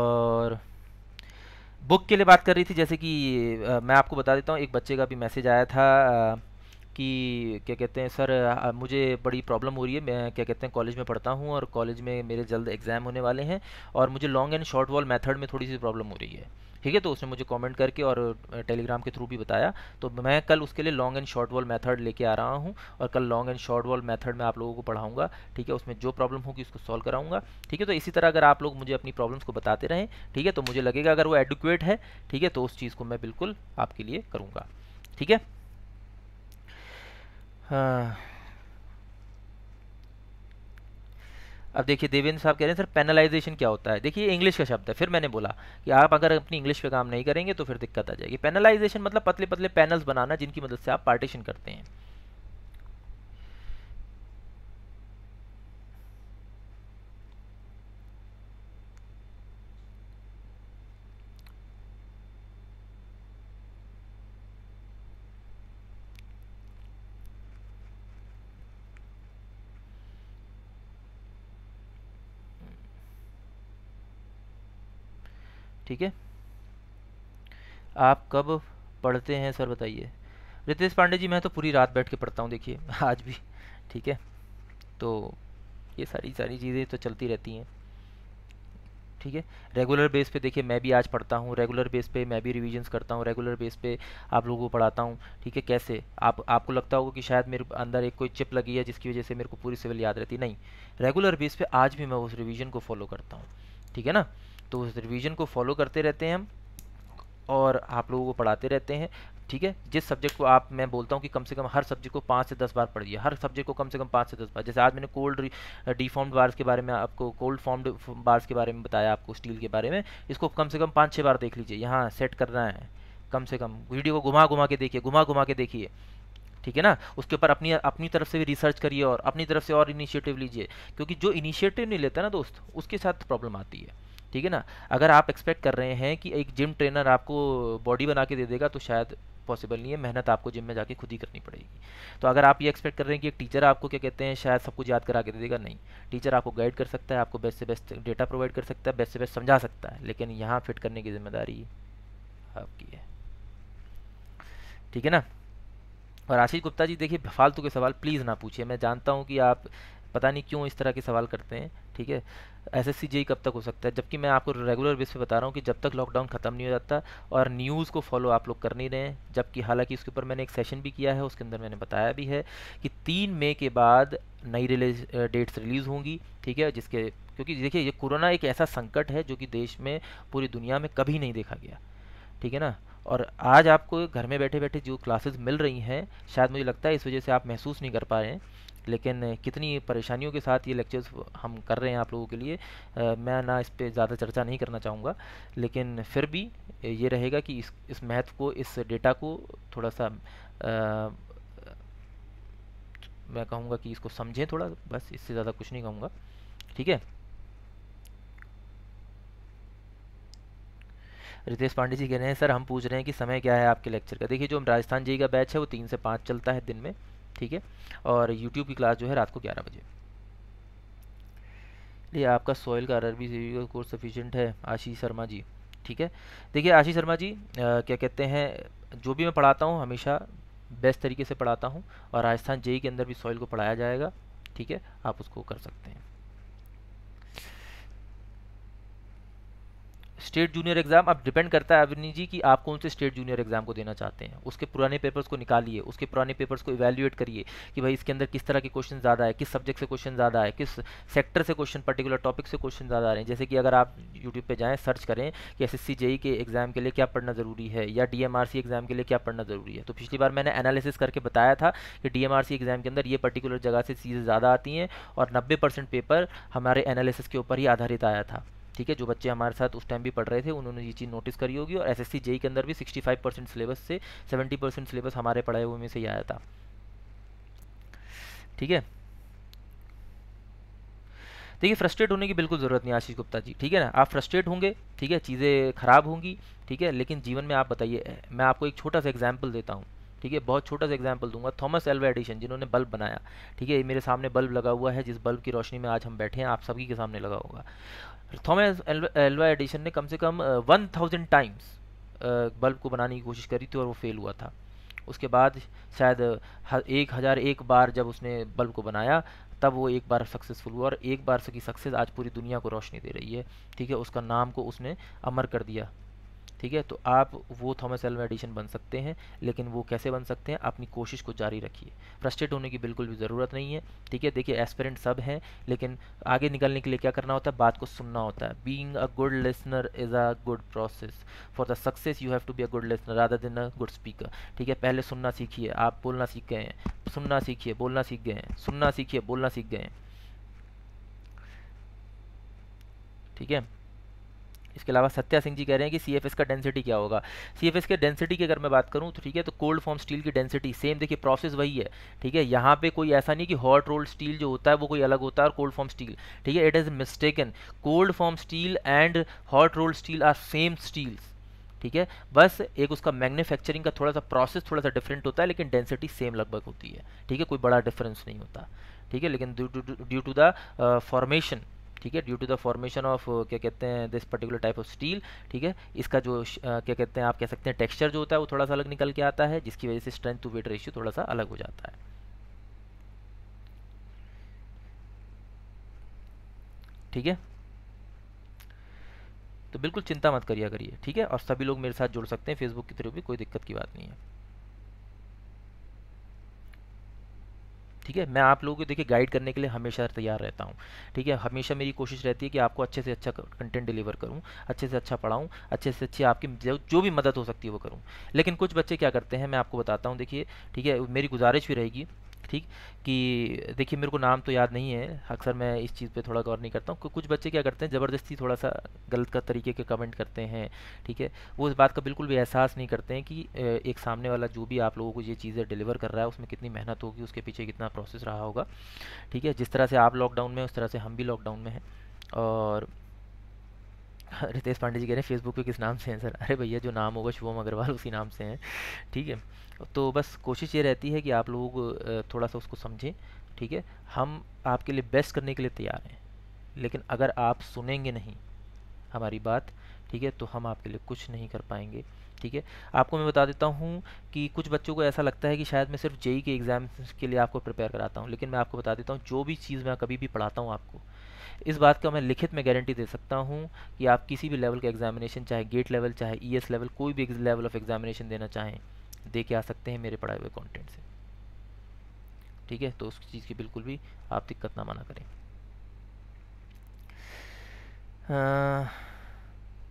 और बुक के लिए बात कर रही थी जैसे कि आ, मैं आपको बता देता हूँ एक बच्चे का भी मैसेज आया था आ, कि क्या कहते हैं सर मुझे बड़ी प्रॉब्लम हो रही है मैं क्या कहते हैं कॉलेज में पढ़ता हूँ और कॉलेज में मेरे जल्द एग्ज़ाम होने वाले हैं और मुझे long and short wall method में थोड़ी सी प्रॉब्लम हो रही है ठीक है तो उसने मुझे कमेंट करके और टेलीग्राम के थ्रू भी बताया तो मैं कल उसके लिए long and short wall method लेके आ रहा हूँ और कल long and short wall method में आप लोगों को पढ़ाऊंगा ठीक है उसमें जो प्रॉब्लम होगी उसको सॉल्व कराऊंगा ठीक है तो इसी तरह अगर आप लोग मुझे अपनी प्रॉब्लम्स को बताते रहें ठीक है तो मुझे लगेगा अगर वो एडुकुएट है ठीक है तो उस चीज़ को मैं बिल्कुल आपके लिए करूँगा ठीक है हाँ। अब देखिए देवेंद्र साहब कह रहे हैं सर पेनलाइजेशन क्या होता है देखिए इंग्लिश का शब्द है फिर मैंने बोला कि आप अगर अपनी इंग्लिश पे काम नहीं करेंगे तो फिर दिक्कत आ जाएगी पेनलाइजेशन मतलब पतले पतले पैनल्स बनाना जिनकी मदद से आप पार्टीशन करते हैं ठीक है आप कब पढ़ते हैं सर बताइए रितेश पांडे जी मैं तो पूरी रात बैठ के पढ़ता हूँ देखिए आज भी ठीक है तो ये सारी सारी चीज़ें तो चलती रहती हैं ठीक है रेगुलर बेस पे देखिए मैं भी आज पढ़ता हूँ रेगुलर बेस पे मैं भी रिविजन्स करता हूँ रेगुलर बेस पे आप लोगों को पढ़ाता हूँ ठीक है कैसे आप आपको लगता होगा कि शायद मेरे अंदर एक कोई चिप लगी है जिसकी वजह से मेरे को पूरी सिविल याद रहती नहीं रेगुलर बेस पे आज भी मैं उस रिविजन को फॉलो करता हूँ ठीक है ना तो उस रिवीजन को फॉलो करते रहते हैं हम और आप लोगों को पढ़ाते रहते हैं ठीक है जिस सब्जेक्ट को आप मैं बोलता हूँ कि कम से कम हर सब्जेक्ट को पाँच से दस बार पढ़िए हर सब्जेक्ट को कम से कम पाँच से दस बार जैसे आज मैंने कोल्ड डिफॉर्म्ड बार्स के बारे में आपको कोल्ड फॉर्म्ड बार्स के बारे में बताया आपको स्टील के बारे में इसको कम से कम पाँच छः बार देख लीजिए यहाँ सेट करना है कम से कम वीडियो को घुमा घुमा के देखिए घुमा घुमा के देखिए ठीक है ना उसके ऊपर अपनी अपनी तरफ से भी रिसर्च करिए और अपनी तरफ से और इनिशिएटिव लीजिए क्योंकि जो इनिशिएटिव नहीं लेता ना दोस्त उसके साथ प्रॉब्लम आती है ठीक है ना अगर आप एक्सपेक्ट कर रहे हैं कि एक जिम ट्रेनर आपको बॉडी बना के दे देगा तो शायद पॉसिबल नहीं है मेहनत आपको जिम में जाके खुद ही करनी पड़ेगी तो अगर आप ये एक्सपेक्ट कर रहे हैं कि एक टीचर आपको क्या कहते हैं शायद सब कुछ याद करा के दे देगा नहीं टीचर आपको गाइड कर सकता है आपको बेस्ट से बेस्ट डेटा प्रोवाइड कर सकता है बेस्ट से बेस्ट समझा सकता है लेकिन यहाँ फिट करने की जिम्मेदारी आपकी है ठीक है ना और आशीष गुप्ता जी देखिए फालतू के सवाल प्लीज़ ना पूछिए मैं जानता हूँ कि आप पता नहीं क्यों इस तरह के सवाल करते हैं ठीक है एस एस कब तक हो सकता है जबकि मैं आपको रेगुलर बेस पे बता रहा हूँ कि जब तक लॉकडाउन ख़त्म नहीं हो जाता और न्यूज़ को फॉलो आप लोग कर नहीं रहे हैं जबकि हालांकि उसके ऊपर मैंने एक सेशन भी किया है उसके अंदर मैंने बताया भी है कि तीन मई के बाद नई रिलीज डेट्स रिलीज़ होंगी ठीक है जिसके क्योंकि देखिए ये कोरोना एक ऐसा संकट है जो कि देश में पूरी दुनिया में कभी नहीं देखा गया ठीक है ना और आज आपको घर में बैठे बैठे जो क्लासेस मिल रही हैं शायद मुझे लगता है इस वजह से आप महसूस नहीं कर पा रहे हैं लेकिन कितनी परेशानियों के साथ ये लेक्चर्स हम कर रहे हैं आप लोगों के लिए आ, मैं ना इस पर ज़्यादा चर्चा नहीं करना चाहूँगा लेकिन फिर भी ये रहेगा कि इस इस महत्व को इस डेटा को थोड़ा सा आ, मैं कहूँगा कि इसको समझें थोड़ा बस इससे ज़्यादा कुछ नहीं कहूँगा ठीक है रितेश पांडे जी कह रहे हैं सर हम पूछ रहे हैं कि समय क्या है आपके लेक्चर का देखिए जो राजस्थान जी का e e बैच है वो तीन से पाँच चलता है दिन में ठीक है और यूट्यूब की क्लास जो है रात को ग्यारह बजे ये आपका सॉइल का अरबी कोर्स सफिशेंट है आशीष शर्मा जी ठीक है देखिए आशीष शर्मा जी आ, क्या कहते हैं जो भी मैं पढ़ाता हूँ हमेशा बेस्ट तरीके से पढ़ाता हूँ और राजस्थान जेई e के अंदर भी सॉइल को पढ़ाया जाएगा ठीक है आप उसको कर सकते हैं स्टेट जूनियर एग्ज़ाम अब डिपेंड करता है अवनी जी कि आप कौन से स्टेट जूनियर एग्ज़ाम को देना चाहते हैं उसके पुराने पेपर्स को निकालिए उसके पुराने पेपर्स को इवेल्यूएट करिए कि भाई इसके अंदर किस तरह के क्वेश्चन ज़्यादा है किस सब्जेक्ट से क्वेश्चन ज़्यादा है किस सेक्टर से क्वेश्चन पर्टिकुलर टॉपिक से क्वेश्चन ज़्यादा आ रहे हैं जैसे कि अगर आप यूट्यूब पर जाएँ सर्च करें कि एस एस e के एग्ज़ाम के लिए क्या पढ़ना ज़रूरी है या डी एग्ज़ाम के लिए क्या पढ़ना ज़रूरी है तो पिछली बार मैंने एनालिसिस करके बताया था कि डी एग्ज़ाम के अंदर ये पर्टिकुलर जगह से चीज़ें ज़्यादा आती हैं और नब्बे पेपर हमारे एनालिसिस के ऊपर ही आधारित आया था ठीक है जो बच्चे हमारे साथ उस टाइम भी पढ़ रहे थे उन्होंने ये चीज़ नोटिस करी होगी और एस एस e के अंदर भी सिक्सटी फाइव परसेंट सिलेबस से सेवेंटी परसेंट सिलेबस हमारे पढ़ाए हुए में से ही आया था ठीक है देखिए फ्रस्ट्रेट होने की बिल्कुल ज़रूरत नहीं आशीष गुप्ता जी ठीक है ना आप फ्रस्ट्रेट होंगे ठीक है चीज़ें खराब होंगी ठीक है लेकिन जीवन में आप बताइए मैं आपको एक छोटा सा एग्जाम्पल देता हूँ ठीक है बहुत छोटा सा एग्जाम्पल दूंगा थॉमस एल्वा एडिशन जिन्होंने बल्ब बनाया ठीक है मेरे सामने बल्ब लगा हुआ है जिस बल्ब की रोशनी में आज हम बैठे हैं आप सभी के सामने लगा होगा थॉमस एल्वा एडिशन ने कम से कम वन थाउजेंड टाइम्स बल्ब को बनाने की कोशिश करी थी और वो फेल हुआ था उसके बाद शायद एक हज़ार एक बार जब उसने बल्ब को बनाया तब वो एक बार सक्सेसफुल हुआ और एक बार की सक्सेस आज पूरी दुनिया को रोशनी दे रही है ठीक है उसका नाम को उसने अमर कर दिया ठीक है तो आप वो थॉमस सेल एडिशन बन सकते हैं लेकिन वो कैसे बन सकते हैं अपनी कोशिश को जारी रखिए फ्रस्ट्रेट होने की बिल्कुल भी ज़रूरत नहीं है ठीक है देखिए एस्पेरेंट सब हैं लेकिन आगे निकलने के लिए क्या करना होता है बात को सुनना होता है being a good listener is a good process for the success you have to be a good listener Radha दिन अ गुड स्पीकर ठीक है पहले सुनना सीखिए आप बोलना सीख गए हैं सुनना सीखिए बोलना सीख गए हैं सुनना सीखिए बोलना सीख गए हैं ठीक है इसके अलावा सत्या सिंह जी कह रहे हैं कि सी का डेंसिटी क्या होगा सी के डेंसिटी की अगर मैं बात करूँ तो ठीक है तो कोल्ड फॉर्म स्टील की डेंसिटी सेम देखिए प्रोसेस वही है ठीक है यहाँ पे कोई ऐसा नहीं कि हॉट रोल्ड स्टील जो होता है वो कोई अलग होता है और कोल्ड फॉर्म स्टील ठीक है it is mistaken cold form steel and hot rolled steel are same steels ठीक है बस एक उसका मैन्युफैक्चरिंग का थोड़ा सा प्रोसेस थोड़ा सा डिफरेंट होता है लेकिन डेंसिटी सेम लगभग होती है ठीक है कोई बड़ा डिफरेंस नहीं होता ठीक है लेकिन ड्यू टू द फॉर्मेशन ठीक है due to the formation of क्या कहते हैं this particular type of steel ठीक है इसका जो uh, क्या कहते हैं आप कह सकते हैं टेक्स्चर जो होता है वो थोड़ा सा अलग निकल के आता है जिसकी वजह से स्ट्रेंथ टू वेट रेशियो थोड़ा सा अलग हो जाता है ठीक है तो बिल्कुल चिंता मत करिया करिए ठीक है और सभी लोग मेरे साथ जुड़ सकते हैं फेसबुक के थ्रू भी कोई दिक्कत की बात नहीं है ठीक है मैं आप लोगों को देखिए गाइड करने के लिए हमेशा तैयार रहता हूँ ठीक है हमेशा मेरी कोशिश रहती है कि आपको अच्छे से अच्छा कंटेंट डिलीवर करूँ अच्छे से अच्छा पढ़ाऊँ अच्छे से अच्छी आपकी जो, भी मदद हो सकती है वो करूँ लेकिन कुछ बच्चे क्या करते हैं मैं आपको बताता हूँ देखिए ठीक है मेरी गुजारिश भी रहेगी ठीक कि देखिए मेरे को नाम तो याद नहीं है अक्सर मैं इस चीज़ पे थोड़ा गौर नहीं करता हूँ कुछ बच्चे क्या करते हैं ज़बरदस्ती थोड़ा सा गलत का तरीके के कमेंट करते हैं ठीक है वो इस बात का बिल्कुल भी एहसास नहीं करते हैं कि एक सामने वाला जो भी आप लोगों को ये चीज़ें डिलीवर कर रहा है उसमें कितनी मेहनत होगी उसके पीछे कितना प्रोसेस रहा होगा ठीक है जिस तरह से आप लॉकडाउन में उस तरह से हम भी लॉकडाउन में हैं और रितेश पांडे जी कह रहे हैं फेसबुक पे किस नाम से हैं सर अरे भैया जो नाम होगा शुभम अग्रवाल उसी नाम से हैं ठीक है तो बस कोशिश ये रहती है कि आप लोग थोड़ा सा उसको समझें ठीक है हम आपके लिए बेस्ट करने के लिए तैयार हैं लेकिन अगर आप सुनेंगे नहीं हमारी बात ठीक है तो हम आपके लिए कुछ नहीं कर पाएंगे ठीक है आपको मैं बता देता हूँ कि कुछ बच्चों को ऐसा लगता है कि शायद मैं सिर्फ जेई के एग्ज़ाम के लिए आपको प्रिपेयर कराता हूँ लेकिन मैं आपको बता देता हूँ जो भी चीज़ मैं कभी भी पढ़ाता हूँ आपको इस बात का मैं लिखित में गारंटी दे सकता हूँ कि आप किसी भी लेवल का एग्जामिनेशन चाहे गेट लेवल चाहे ई e लेवल कोई भी लेवल ऑफ एग्जामिनेशन देना चाहें दे के आ सकते हैं मेरे पढ़ाए हुए कॉन्टेंट से ठीक है तो उस चीज़ की बिल्कुल भी आप दिक्कत ना माना करें आ,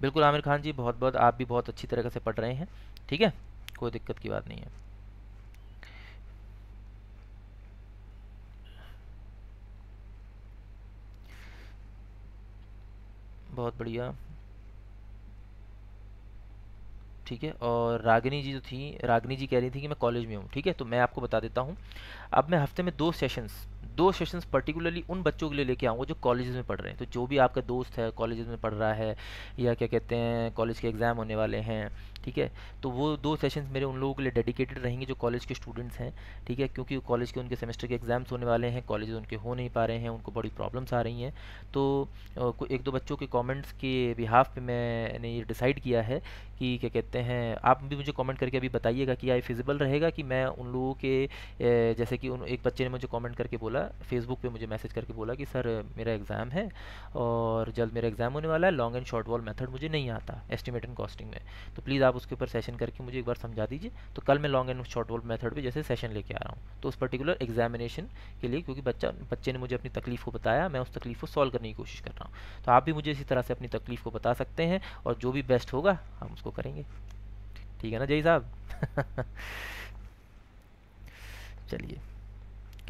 बिल्कुल आमिर खान जी बहुत बहुत आप भी बहुत अच्छी तरह से पढ़ रहे हैं ठीक है कोई दिक्कत की बात नहीं है बहुत बढ़िया ठीक है और रागिनी जी जो थी रागिनी जी कह रही थी कि मैं कॉलेज में हूँ ठीक है तो मैं आपको बता देता हूँ अब मैं हफ्ते में दो सेशंस दो सेशंस पर्टिकुलरली उन बच्चों के लिए लेके आऊँगा जो कॉलेज में पढ़ रहे हैं तो जो भी आपका दोस्त है कॉलेज में पढ़ रहा है या क्या कहते हैं कॉलेज के एग्ज़ाम होने वाले हैं ठीक है तो वो दो सेशंस मेरे उन लोगों के लिए डेडिकेटेड रहेंगे जो कॉलेज के स्टूडेंट्स हैं ठीक है क्योंकि कॉलेज के उनके सेमेस्टर के एग्ज़ाम्स होने वाले हैं कॉलेज उनके हो नहीं पा रहे हैं उनको बड़ी प्रॉब्लम्स आ रही हैं तो एक दो बच्चों के कॉमेंट्स के बिहाफ पे मैंने ये डिसाइड किया है कि क्या कहते हैं आप भी मुझे कमेंट करके अभी बताइएगा कि आई फिजिबल रहेगा कि मैं उन लोगों के जैसे कि उन एक बच्चे ने मुझे कमेंट करके बोला फेसबुक पे मुझे मैसेज करके बोला कि सर मेरा एग्ज़ाम है और जल्द मेरा एग्ज़ाम होने वाला है long and short wall method मुझे नहीं आता एस्टिमेट एंड कॉस्टिंग में तो प्लीज़ आप उसके ऊपर सेशन करके मुझे एक बार समझा दीजिए तो कल मैं long and short wall method पर जैसे सेशन लेके आ रहा हूँ तो उस पर्टिकुलर एग्जामिनेशन के लिए क्योंकि बच्चा बच्चे ने मुझे अपनी तकलीफ़ को बताया मैं उस तकलीफ़ को सॉल्व करने की कोशिश कर रहा हूँ तो आप भी मुझे इसी तरह से अपनी तकलीफ़ को बता सकते हैं और जो भी बेस्ट होगा हम उसको करेंगे ठीक है ना जय साहब चलिए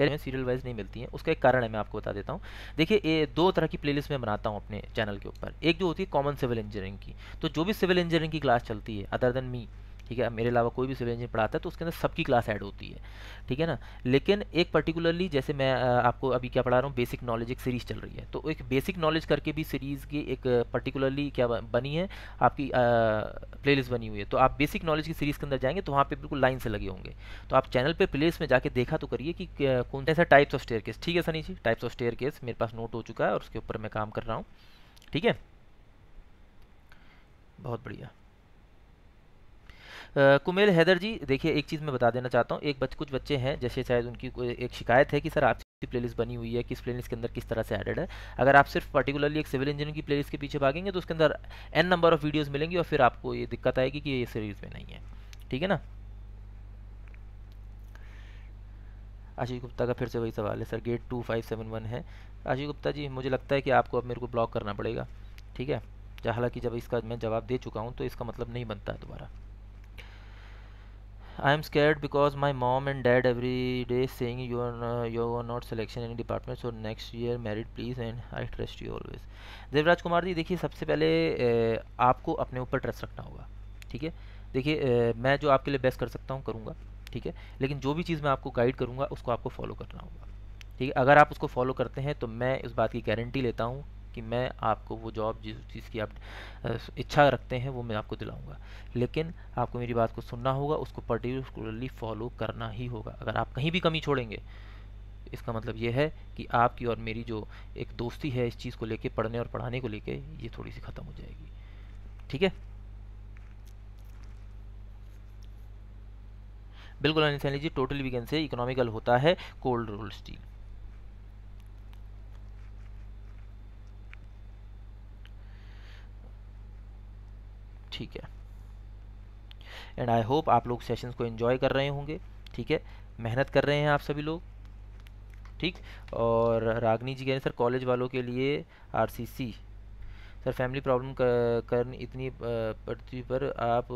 कह सीरियल वाइज नहीं मिलती हैं उसका एक कारण है मैं आपको बता देता हूँ देखिए दो तरह की प्लेलिस्ट मैं बनाता हूँ अपने चैनल के ऊपर एक जो होती है कॉमन सिविल इंजीनियरिंग की तो जो भी सिविल इंजीनियरिंग की क्लास चलती है अदर देन मी ठीक है मेरे अलावा कोई भी सिविल इंजीनियर पढ़ाता है तो उसके अंदर सबकी क्लास ऐड होती है ठीक है ना लेकिन एक पर्टिकुलरली जैसे मैं आपको अभी क्या पढ़ा रहा हूँ बेसिक नॉलेज एक सीरीज़ चल रही है तो एक बेसिक नॉलेज करके भी सीरीज़ की एक पर्टिकुलरली क्या बनी है आपकी प्लेलिस्ट बनी हुई है तो आप बेसिक नॉलेज की सीरीज़ के अंदर जाएंगे तो वहाँ पर बिल्कुल लाइन से लगे होंगे तो आप चैनल पर प्लेलिस्ट में जाके देखा तो करिए कि कौन सा टाइप्स ऑफ स्टेयर केस ठीक है Sunny ji types of stair case मेरे पास नोट हो चुका है और उसके ऊपर मैं काम कर रहा हूँ ठीक है बहुत बढ़िया कुमेल हैदर जी देखिए एक चीज़ मैं बता देना चाहता हूँ एक बच, कुछ बच्चे हैं जैसे शायद उनकी एक शिकायत है कि सर प्ले प्लेलिस्ट बनी हुई है किस प्लेलिस्ट के अंदर किस तरह से एडेड है अगर आप सिर्फ पर्टिकुलरली एक सिविल इंजीनियर की प्लेलिस्ट के पीछे भागेंगे तो उसके अंदर एन नंबर ऑफ वीडियोज़ मिलेंगी और फिर आपको ये दिक्कत आएगी कि ये सीरीज़ में नहीं है ठीक है ना आशीष गुप्ता का फिर से वही सवाल है sir GATE two five seven one है आशीष गुप्ता जी मुझे लगता है कि आपको अब मेरे को ब्लॉक करना पड़ेगा ठीक है हालांकि जब इसका मैं जवाब दे चुका हूँ तो इसका मतलब नहीं बनता है दोबारा I am scared because my mom and dad every day saying you are you are not not in department so next year year please and I trust you always Devraj Kumar ji देखिए सबसे पहले आपको अपने ऊपर ट्रस्ट रखना होगा ठीक है देखिए मैं जो आपके लिए बेस्ट कर सकता हूँ करूँगा ठीक है लेकिन जो भी चीज़ मैं आपको गाइड करूँगा उसको आपको फॉलो करना होगा ठीक है अगर आप उसको फॉलो करते हैं तो मैं इस बात की गारंटी लेता हूँ कि मैं आपको वो जॉब जिस चीज़ की आप इच्छा रखते हैं वो मैं आपको दिलाऊंगा लेकिन आपको मेरी बात को सुनना होगा उसको पर्टिकुलरली फॉलो करना ही होगा अगर आप कहीं भी कमी छोड़ेंगे इसका मतलब ये है कि आपकी और मेरी जो एक दोस्ती है इस चीज़ को लेके पढ़ने और पढ़ाने को लेके ये थोड़ी सी ख़त्म हो जाएगी ठीक है बिल्कुल अनिल सैनी जी टोटली वीगन से इकोनॉमिकल होता है कोल्ड रोल स्टील ठीक है एंड आई होप आप लोग सेशंस को एंजॉय कर रहे होंगे ठीक है मेहनत कर रहे हैं आप सभी लोग ठीक और रागनी जी कह रहे हैं सर कॉलेज वालों के लिए आरसीसी सर फैमिली प्रॉब्लम कर इतनी पड़ती पर आप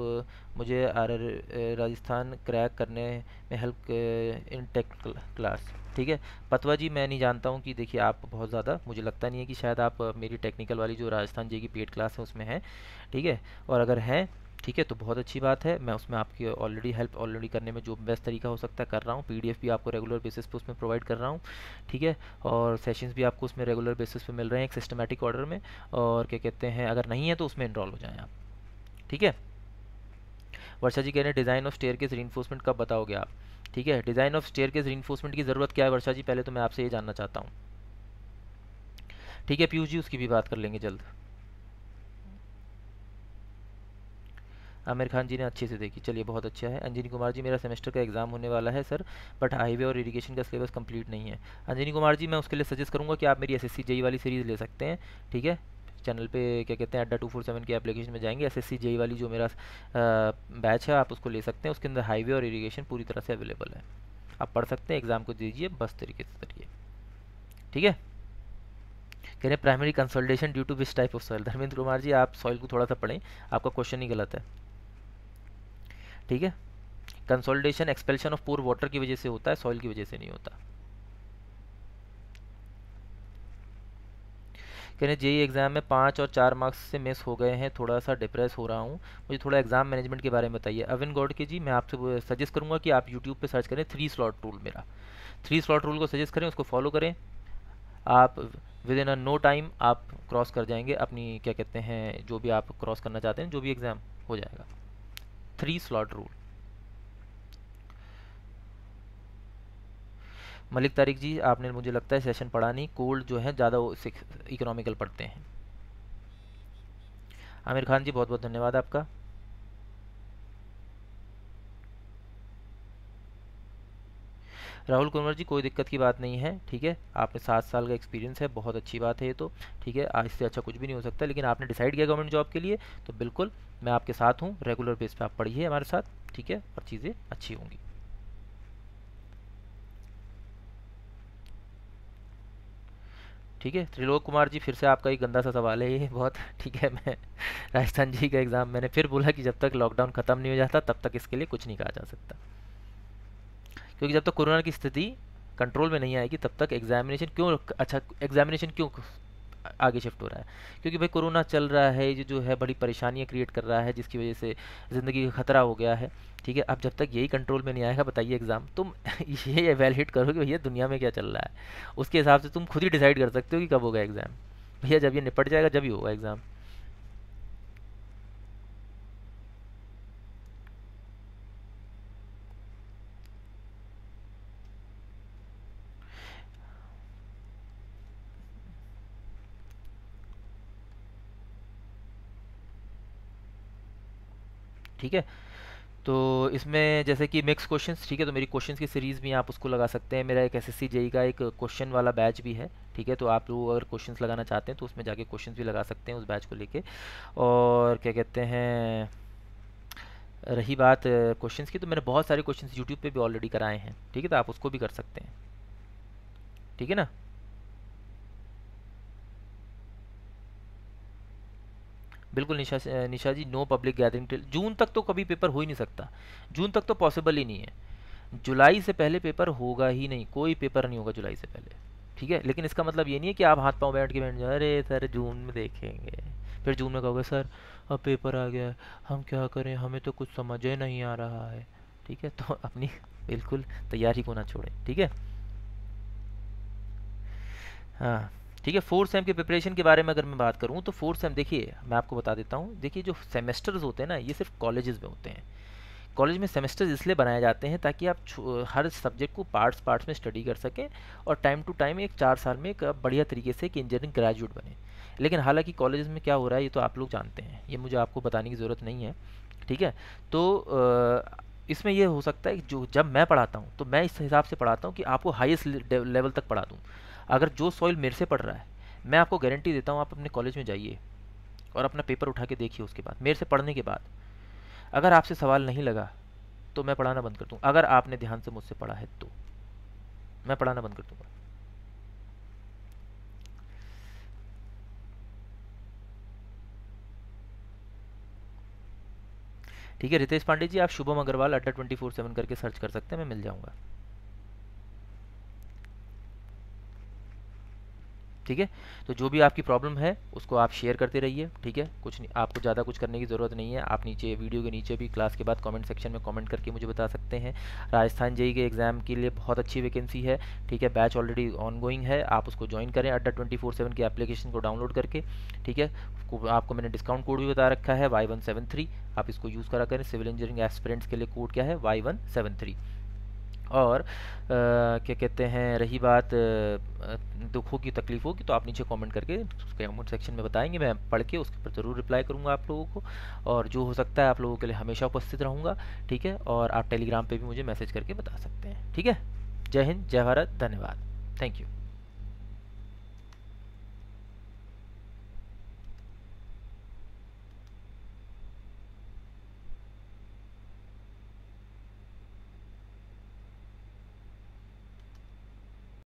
मुझे आर राजस्थान क्रैक करने में हेल्प इन टेक क्लास ठीक है पतवा जी मैं नहीं जानता हूँ कि देखिए आप बहुत ज़्यादा मुझे लगता नहीं है कि शायद आप मेरी टेक्निकल वाली जो राजस्थान जी की पेड क्लास है उसमें हैं ठीक है और अगर हैं ठीक है तो बहुत अच्छी बात है मैं उसमें आपकी ऑलरेडी हेल्प ऑलरेडी करने में जो बेस्ट तरीका हो सकता है कर रहा हूँ पी भी आपको रेगुलर बेसिस पे उसमें प्रोवाइड कर रहा हूँ ठीक है और सेशंस भी आपको उसमें रेगुलर बेसिस पे मिल रहे हैं एक सिस्टमेटिक ऑर्डर में और क्या कहते हैं अगर नहीं है तो उसमें इनरॉल हो जाएँ आप ठीक है वर्षा जी कह रहे हैं design of stair case reinforcement कब बताओगे आप ठीक है design of stair case reinforcement की ज़रूरत क्या है वर्षा जी पहले तो मैं आपसे ये जानना चाहता हूँ ठीक है पीयूष जी उसकी भी बात कर लेंगे जल्द आमिर खान जी ने अच्छे से देखी चलिए बहुत अच्छा है अंजनी कुमार जी मेरा सेमेस्टर का एग्ज़ाम होने वाला है सर बट हाईवे और इरीगेशन का सिलेबस कंप्लीट नहीं है अंजनी कुमार जी मैं उसके लिए सजेस्ट करूँगा कि आप मेरी एस एस वाली सीरीज़ ले सकते हैं ठीक है चैनल पे क्या कहते हैं अड्डा टू फोर सेवन के एप्लीकेशन में जाएंगे एस एस वाली जो मेरा बैच है आप उसको ले सकते हैं उसके अंदर हाईवे और इरीगेशन पूरी तरह से अवेलेबल है आप पढ़ सकते हैं एग्ज़ाम को दीजिए बस तरीके से करिए ठीक है कह रहे primary consultation due to this type of soil Dharmendra Kumar ji आप सॉइल को थोड़ा सा पढ़ें आपका क्वेश्चन ही गलत है ठीक है consolidation expulsion of pore water की वजह से होता है सॉइल की वजह से नहीं होता कहने जेई एग्ज़ाम में पाँच और चार मार्क्स से मिस हो गए हैं थोड़ा सा डिप्रेस हो रहा हूँ मुझे थोड़ा एग्ज़ाम मैनेजमेंट के बारे में बताइए अविन गौड के जी मैं आपसे सजेस्ट करूँगा कि आप यूट्यूब पर सर्च करें थ्री स्लॉट रूल मेरा थ्री स्लॉट रूल को सजेस्ट करें उसको फॉलो करें आप within a no time आप क्रॉस कर जाएंगे अपनी क्या कहते हैं जो भी आप क्रॉस करना चाहते हैं जो भी एग्ज़ाम हो जाएगा three slot rule Malik Tariq ji आपने मुझे लगता है सेशन पढ़ा नहीं कोल्ड जो है ज़्यादा इकोनॉमिकल पढ़ते हैं आमिर खान जी बहुत बहुत धन्यवाद आपका राहुल कुंवर जी कोई दिक्कत की बात नहीं है ठीक है आपने सात साल का एक्सपीरियंस है बहुत अच्छी बात है ये तो ठीक है आज से अच्छा कुछ भी नहीं हो सकता लेकिन आपने डिसाइड किया गवर्नमेंट जॉब के लिए तो बिल्कुल मैं आपके साथ हूँ रेगुलर बेस पर आप पढ़िए हमारे साथ ठीक है और चीज़ें अच्छी होंगी ठीक है त्रिलोक कुमार जी फिर से आपका एक गंदा सा सवाल है ये बहुत ठीक है मैं राजस्थान जी का एग्ज़ाम मैंने फिर बोला कि जब तक लॉकडाउन ख़त्म नहीं हो जाता तब तक इसके लिए कुछ नहीं कहा जा सकता क्योंकि जब तक कोरोना की स्थिति कंट्रोल में नहीं आएगी तब तक एग्जामिनेशन क्यों अच्छा एग्जामिनेशन क्यों आगे शिफ्ट हो रहा है क्योंकि भाई कोरोना चल रहा है ये जो है बड़ी परेशानियाँ क्रिएट कर रहा है जिसकी वजह से ज़िंदगी का खतरा हो गया है ठीक है अब जब तक यही कंट्रोल में नहीं आएगा बताइए एग्ज़ाम तुम ये अवेलहेट करो कि भैया दुनिया में क्या चल रहा है उसके हिसाब से तुम खुद ही डिसाइड कर सकते हो कि कब होगा एग्ज़ाम भैया जब ये निपट जाएगा जब ही होगा एग्ज़ाम ठीक है तो इसमें जैसे कि मिक्स क्वेश्चंस ठीक है तो मेरी क्वेश्चंस की सीरीज़ भी आप उसको लगा सकते हैं मेरा एक एसएससी जेई e का एक क्वेश्चन वाला बैच भी है ठीक है तो आप लोग अगर क्वेश्चंस लगाना चाहते हैं तो उसमें जाके क्वेश्चंस भी लगा सकते हैं उस बैच को लेके और क्या कहते हैं रही बात क्वेश्चन की तो मैंने बहुत सारे क्वेश्चन यूट्यूब पर भी ऑलरेडी कराए हैं ठीक है तो आप उसको भी कर सकते हैं ठीक है ना बिल्कुल Nisha Nisha ji no public gathering till June तक तो कभी पेपर हो ही नहीं सकता जून तक तो पॉसिबल ही नहीं है जुलाई से पहले पेपर होगा ही नहीं कोई पेपर नहीं होगा जुलाई से पहले ठीक है लेकिन इसका मतलब ये नहीं है कि आप हाथ पाँव बैठ के बैठ जाए अरे सर जून में देखेंगे फिर जून में कहोगे सर अब पेपर आ गया हम क्या करें हमें तो कुछ समझ ही नहीं आ रहा है ठीक है तो अपनी बिल्कुल तैयारी को ना छोड़ें ठीक है हाँ ठीक है फोर्थ सेम के प्रिपरेशन के बारे में अगर मैं बात करूँ तो फोर्थ सेम देखिए मैं आपको बता देता हूँ देखिए जो सेमेस्टर्स होते हैं ना ये सिर्फ कॉलेजेस में होते हैं कॉलेज में सेमेस्टर्स इसलिए बनाए जाते हैं ताकि आप हर सब्जेक्ट को पार्ट्स पार्ट्स में स्टडी कर सकें और टाइम टू टाइम एक चार साल में एक बढ़िया तरीके से एक इंजीनियरिंग ग्रेजुएट बने लेकिन हालांकि कॉलेज में क्या हो रहा है ये तो आप लोग जानते हैं ये मुझे आपको बताने की ज़रूरत नहीं है ठीक है तो इसमें यह हो सकता है कि जो जब मैं पढ़ाता हूँ तो मैं इस हिसाब से पढ़ाता हूँ कि आपको हाइस्ट लेवल तक पढ़ा दूँ अगर जो सॉइल मेरे से पढ़ रहा है मैं आपको गारंटी देता हूँ आप अपने कॉलेज में जाइए और अपना पेपर उठा के देखिए उसके बाद मेरे से पढ़ने के बाद अगर आपसे सवाल नहीं लगा तो मैं पढ़ाना बंद कर दूँ अगर आपने ध्यान से मुझसे पढ़ा है तो मैं पढ़ाना बंद कर दूँगा ठीक है रितेश पांडे जी आप Shubham Agarwal Adda twenty four seven करके सर्च कर सकते हैं मैं मिल जाऊँगा ठीक है तो जो भी आपकी प्रॉब्लम है उसको आप शेयर करते रहिए ठीक है कुछ नहीं आपको ज़्यादा कुछ करने की ज़रूरत नहीं है आप नीचे वीडियो के नीचे भी क्लास के बाद कमेंट सेक्शन में कमेंट करके मुझे बता सकते हैं राजस्थान जेई e e के एग्ज़ाम के लिए बहुत अच्छी वैकेंसी है ठीक है बैच ऑलरेडी ऑन है आप उसको ज्वाइन करें अड्डा ट्वेंटी फोर सेवन की एप्लीकेशन को डाउनलोड करके ठीक है आपको मैंने डिस्काउंट कोड भी बता रखा है वाई वन सेवन थ्री आप इसको यूज़ करा करें सिविल इंजीनियरिंग एक्सपेरेंट्स के लिए कोड क्या है वाई वन सेवन थ्री और क्या कहते हैं रही बात दुखों की तकलीफ़ों की तो आप नीचे कमेंट करके उसके कमेंट सेक्शन में बताएंगे मैं पढ़ के उसके ऊपर ज़रूर रिप्लाई करूँगा आप लोगों को और जो हो सकता है आप लोगों के लिए हमेशा उपस्थित रहूँगा ठीक है और आप टेलीग्राम पर भी मुझे मैसेज करके बता सकते हैं ठीक है जय हिंद जय भारत धन्यवाद थैंक यू